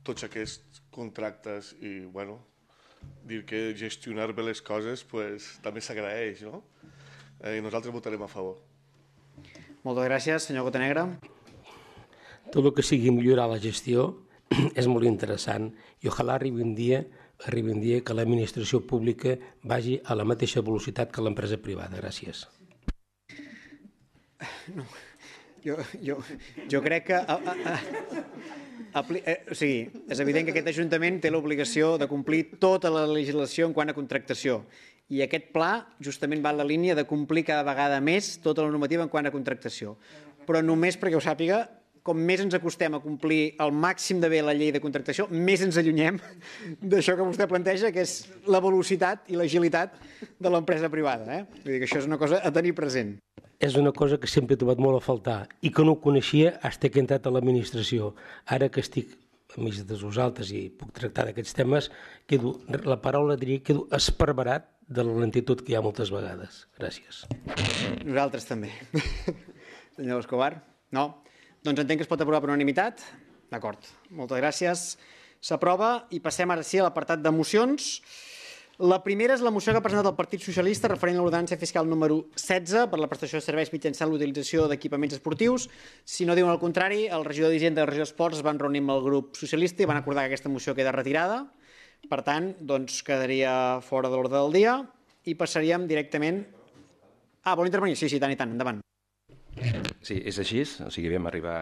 tots aquests contractes i, bueno, dir que gestionar bé les coses pues, també s'agraeix, no? Eh, I nosaltres votarem a favor. Moltes gràcies, senyor Gotenegra. Tot el que sigui millorar la gestió és molt interessant i ojalà arribi un dia arribi un dia que l'administració pública vagi a la mateixa velocitat que l'empresa privada. Gràcies. No, jo, jo, jo crec que... A, a, a... Apli eh, o sigui, és evident que aquest Ajuntament té l'obligació de complir tota la legislació en quant a contractació i aquest pla justament va en la línia de complir cada vegada més tota la normativa en quant a contractació. Però només perquè ho sàpiga, com més ens acostem a complir el màxim de bé la llei de contractació, més ens allunyem d'això que vostè planteja, que és la velocitat i l'agilitat de l'empresa privada. Eh? Vull dir que això és una cosa a tenir present. És una cosa que sempre he trobat molt a faltar i que no coneixia fins que he entrat a l'administració. Ara que estic a mig de vosaltres i puc tractar d'aquests temes, quedo, la paraula diria quedo esperberat de la lentitud que hi ha moltes vegades. Gràcies. Nosaltres també. Senyor Escobar? No? Doncs entenc que es pot aprovar per unanimitat? D'acord, moltes gràcies. S'aprova i passem ara sí a l'apartat de mocions. La primera és la moció que ha presentat el Partit Socialista referent a l'ordenança fiscal número 16 per la prestació de serveis mitjançant l'utilització d'equipaments esportius. Si no diuen el contrari, el regidor d'Hisenda i Regió Esports d'Esports van reunir amb el grup socialista i van acordar que aquesta moció queda retirada. Per tant, doncs quedaria fora de l'ordre del dia i passaríem directament... Ah, vol intervenir? Sí, sí, tant i tant, endavant. Sí, és així, o sigui, vam arribar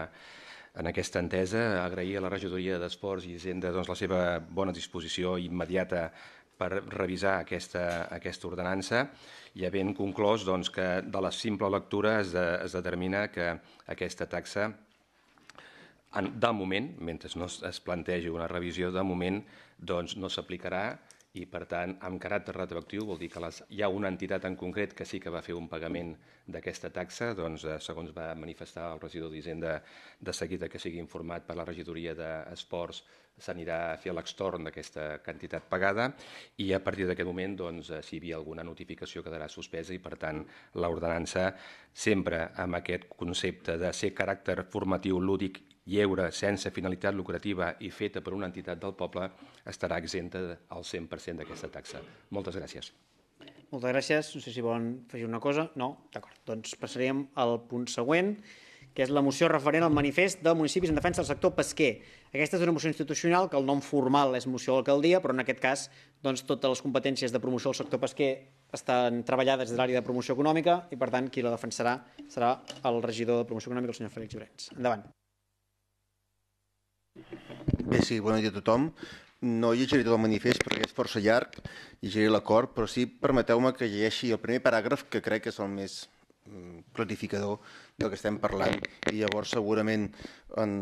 en aquesta entesa, agrair a la regidoria d'Esports i Hisenda doncs, la seva bona disposició immediata per revisar aquesta, aquesta ordenança i havent conclòs doncs, que de la simple lectura es, de, es determina que aquesta taxa en, de moment, mentre no es plantegi una revisió, de moment doncs, no s'aplicarà i, per tant, amb caràcter retroactiu vol dir que les, hi ha una entitat en concret que sí que va fer un pagament d'aquesta taxa, doncs, eh, segons va manifestar el regidor d'Hisenda de seguida que sigui informat per la regidoria d'Esports, s'anirà a fer l'extorn d'aquesta quantitat pagada i a partir d'aquest moment, doncs, eh, si hi havia alguna notificació quedarà suspesa i, per tant, l'ordenança sempre amb aquest concepte de ser caràcter formatiu, lúdic lliure, sense finalitat lucrativa i feta per una entitat del poble, estarà exenta al 100% d'aquesta taxa. Moltes gràcies. Moltes gràcies. No sé si volen afegir una cosa. No? D'acord. Doncs passaríem al punt següent, que és la moció referent al manifest de municipis en defensa del sector pesquer. Aquesta és una moció institucional, que el nom formal és moció d'alcaldia, però en aquest cas doncs, totes les competències de promoció del sector pesquer estan treballades de l'àrea de promoció econòmica i, per tant, qui la defensarà serà el regidor de promoció econòmica, el senyor Fèlix Llorenç. Endavant. Bé, sí, bona nit a tothom. No llegiré tot el manifest perquè és força llarg, llegiré l'acord, però sí permeteu-me que llegeixi el primer paràgraf, que crec que és el més mm, clarificador del que estem parlant. I llavors segurament en,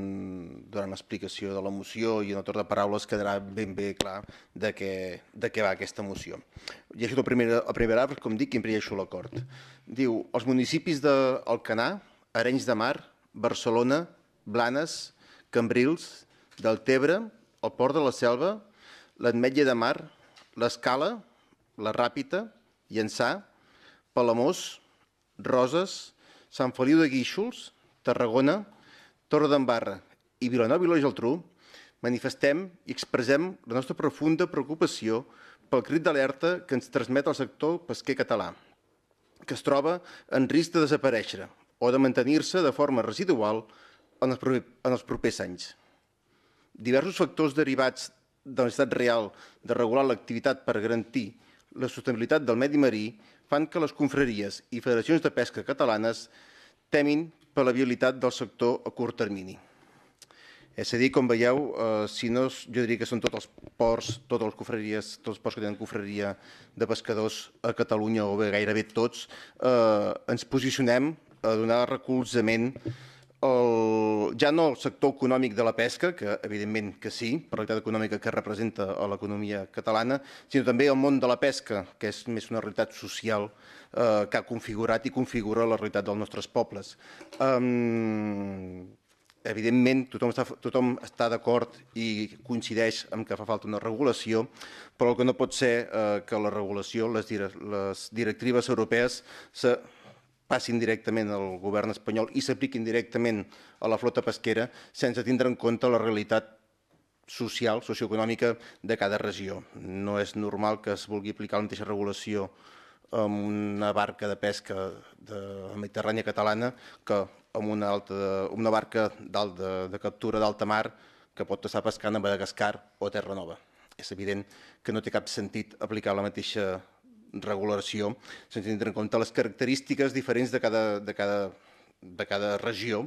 durant l'explicació de la moció i en el torn de paraules quedarà ben bé clar de què, de què va aquesta moció. Llegeixo el primer, el primer arbre, com dic, i em llegeixo l'acord. Diu, els municipis d'Alcanar, Arenys de Mar, Barcelona, Blanes, Cambrils, del Tebre, el Port de la Selva, l'Atmetlla de Mar, l'Escala, la Ràpita, Llençà, Palamós, Roses, Sant Feliu de Guíxols, Tarragona, Torre Barra i Vilanova i la Geltrú, manifestem i expressem la nostra profunda preocupació pel crit d'alerta que ens transmet el sector pesquer català, que es troba en risc de desaparèixer o de mantenir-se de forma residual en els, en els propers anys. Diversos factors derivats de la necessitat real de regular l'activitat per garantir la sostenibilitat del medi marí fan que les confraries i federacions de pesca catalanes temin per la viabilitat del sector a curt termini. És a dir, com veieu, eh, si no, jo diria que són tots els ports, totes les cofreries, tots els ports que tenen cofreria de pescadors a Catalunya, o bé gairebé tots, eh, ens posicionem a donar recolzament a el, ja no el sector econòmic de la pesca, que evidentment que sí, per realitat econòmica que representa a l'economia catalana, sinó també el món de la pesca, que és més una realitat social eh, que ha configurat i configura la realitat dels nostres pobles. Um, evidentment, tothom està, tothom està d'acord i coincideix amb que fa falta una regulació, però el que no pot ser eh, que la regulació, les, dire les directives europees... Se passin directament al govern espanyol i s'apliquin directament a la flota pesquera sense tindre en compte la realitat social, socioeconòmica de cada regió. No és normal que es vulgui aplicar la mateixa regulació amb una barca de pesca de la Mediterrània catalana que amb una, alta, una barca de, de captura d'alta mar que pot estar pescant a Madagascar o a Terra Nova. És evident que no té cap sentit aplicar la mateixa regulació, sense tindre en compte les característiques diferents de cada, de cada, de cada regió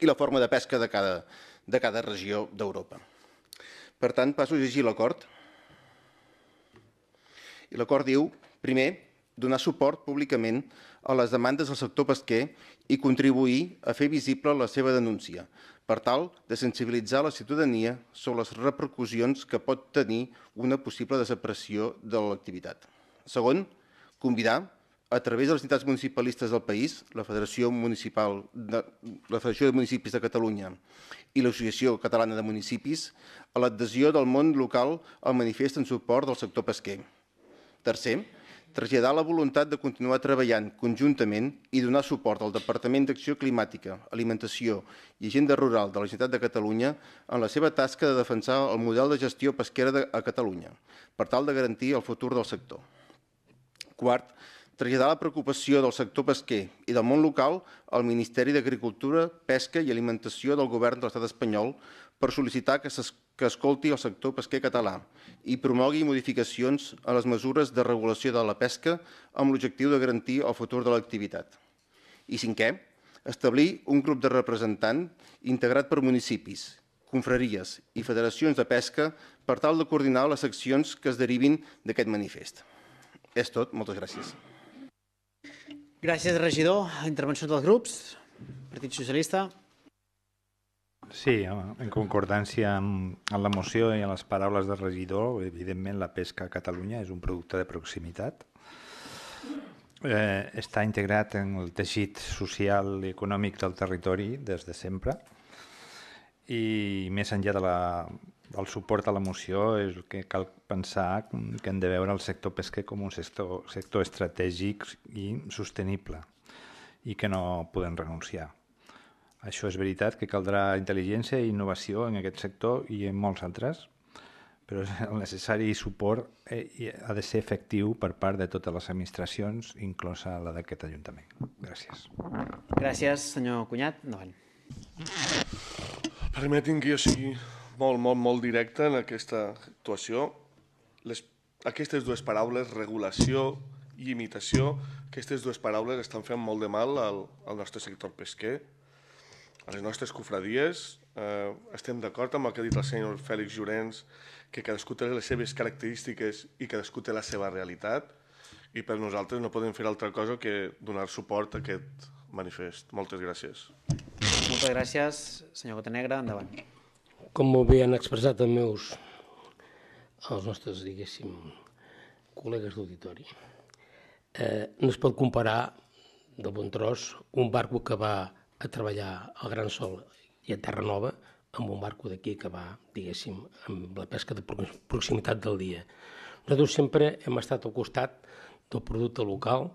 i la forma de pesca de cada, de cada regió d'Europa. Per tant, passo a llegir l'acord. I l'acord diu, primer, donar suport públicament a les demandes del sector pesquer i contribuir a fer visible la seva denúncia, per tal de sensibilitzar la ciutadania sobre les repercussions que pot tenir una possible desaparició de l'activitat. Segon, convidar, a través de les entitats municipalistes del país, la Federació Municipal de, la Federació de Municipis de Catalunya i l'Associació Catalana de Municipis, a l'adhesió del món local al manifest en suport del sector pesquer. Tercer, traslladar la voluntat de continuar treballant conjuntament i donar suport al Departament d'Acció Climàtica, Alimentació i Agenda Rural de la Generalitat de Catalunya en la seva tasca de defensar el model de gestió pesquera de, a Catalunya, per tal de garantir el futur del sector. Quart, traslladar la preocupació del sector pesquer i del món local al Ministeri d'Agricultura, Pesca i Alimentació del Govern de l'Estat espanyol per sol·licitar que, es, que escolti el sector pesquer català i promogui modificacions a les mesures de regulació de la pesca amb l'objectiu de garantir el futur de l'activitat. I cinquè, establir un grup de representant integrat per municipis, confraries i federacions de pesca per tal de coordinar les accions que es derivin d'aquest manifest. És tot, moltes gràcies. Gràcies, regidor. Intervenció dels grups. Partit Socialista. Sí, en concordància amb, la moció i amb les paraules del regidor, evidentment la pesca a Catalunya és un producte de proximitat. Eh, està integrat en el teixit social i econòmic del territori des de sempre i més enllà de la el suport a la moció és el que cal pensar que hem de veure el sector pesquer com un sector, sector estratègic i sostenible i que no podem renunciar. Això és veritat que caldrà intel·ligència i innovació en aquest sector i en molts altres, però el necessari suport eh, ha de ser efectiu per part de totes les administracions, inclosa la d'aquest Ajuntament. Gràcies. Gràcies, senyor Cunyat. Endavant. Permetin que jo sigui molt, molt, molt directa en aquesta actuació. Les, aquestes dues paraules, regulació i imitació, aquestes dues paraules estan fent molt de mal al, al nostre sector pesquer, a les nostres cofradies. Eh, estem d'acord amb el que ha dit el senyor Fèlix Llorenç, que cadascú té les seves característiques i cadascú té la seva realitat, i per nosaltres no podem fer altra cosa que donar suport a aquest manifest. Moltes gràcies. Moltes gràcies, senyor Negra. Endavant. Com molt bé han expressat els meus, els nostres, diguéssim, col·legues d'auditori, eh, no es pot comparar de bon tros un barco que va a treballar al Gran Sol i a Terra Nova amb un barco d'aquí que va, diguéssim, amb la pesca de proximitat del dia. Nosaltres sempre hem estat al costat del producte local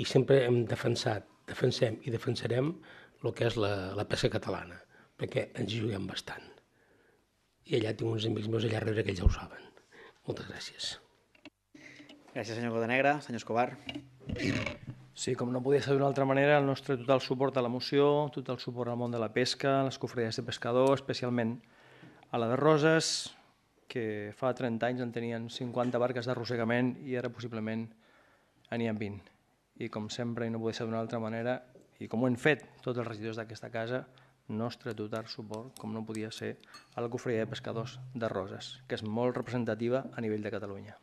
i sempre hem defensat, defensem i defensarem el que és la, la pesca catalana, perquè ens hi juguem bastant i allà tinc uns amics meus allà rebre que ja ho saben. Moltes gràcies. Gràcies, senyor Godenegra. Senyor Escobar. Sí, com no podia ser d'una altra manera, el nostre total suport a la moció, total suport al món de la pesca, a les cofreries de pescador, especialment a la de Roses, que fa 30 anys en tenien 50 barques d'arrossegament i ara possiblement n'hi ha 20. I com sempre, i no podia ser d'una altra manera, i com ho han fet tots els regidors d'aquesta casa, nostre total suport, com no podia ser, a la cofreria de pescadors de Roses, que és molt representativa a nivell de Catalunya.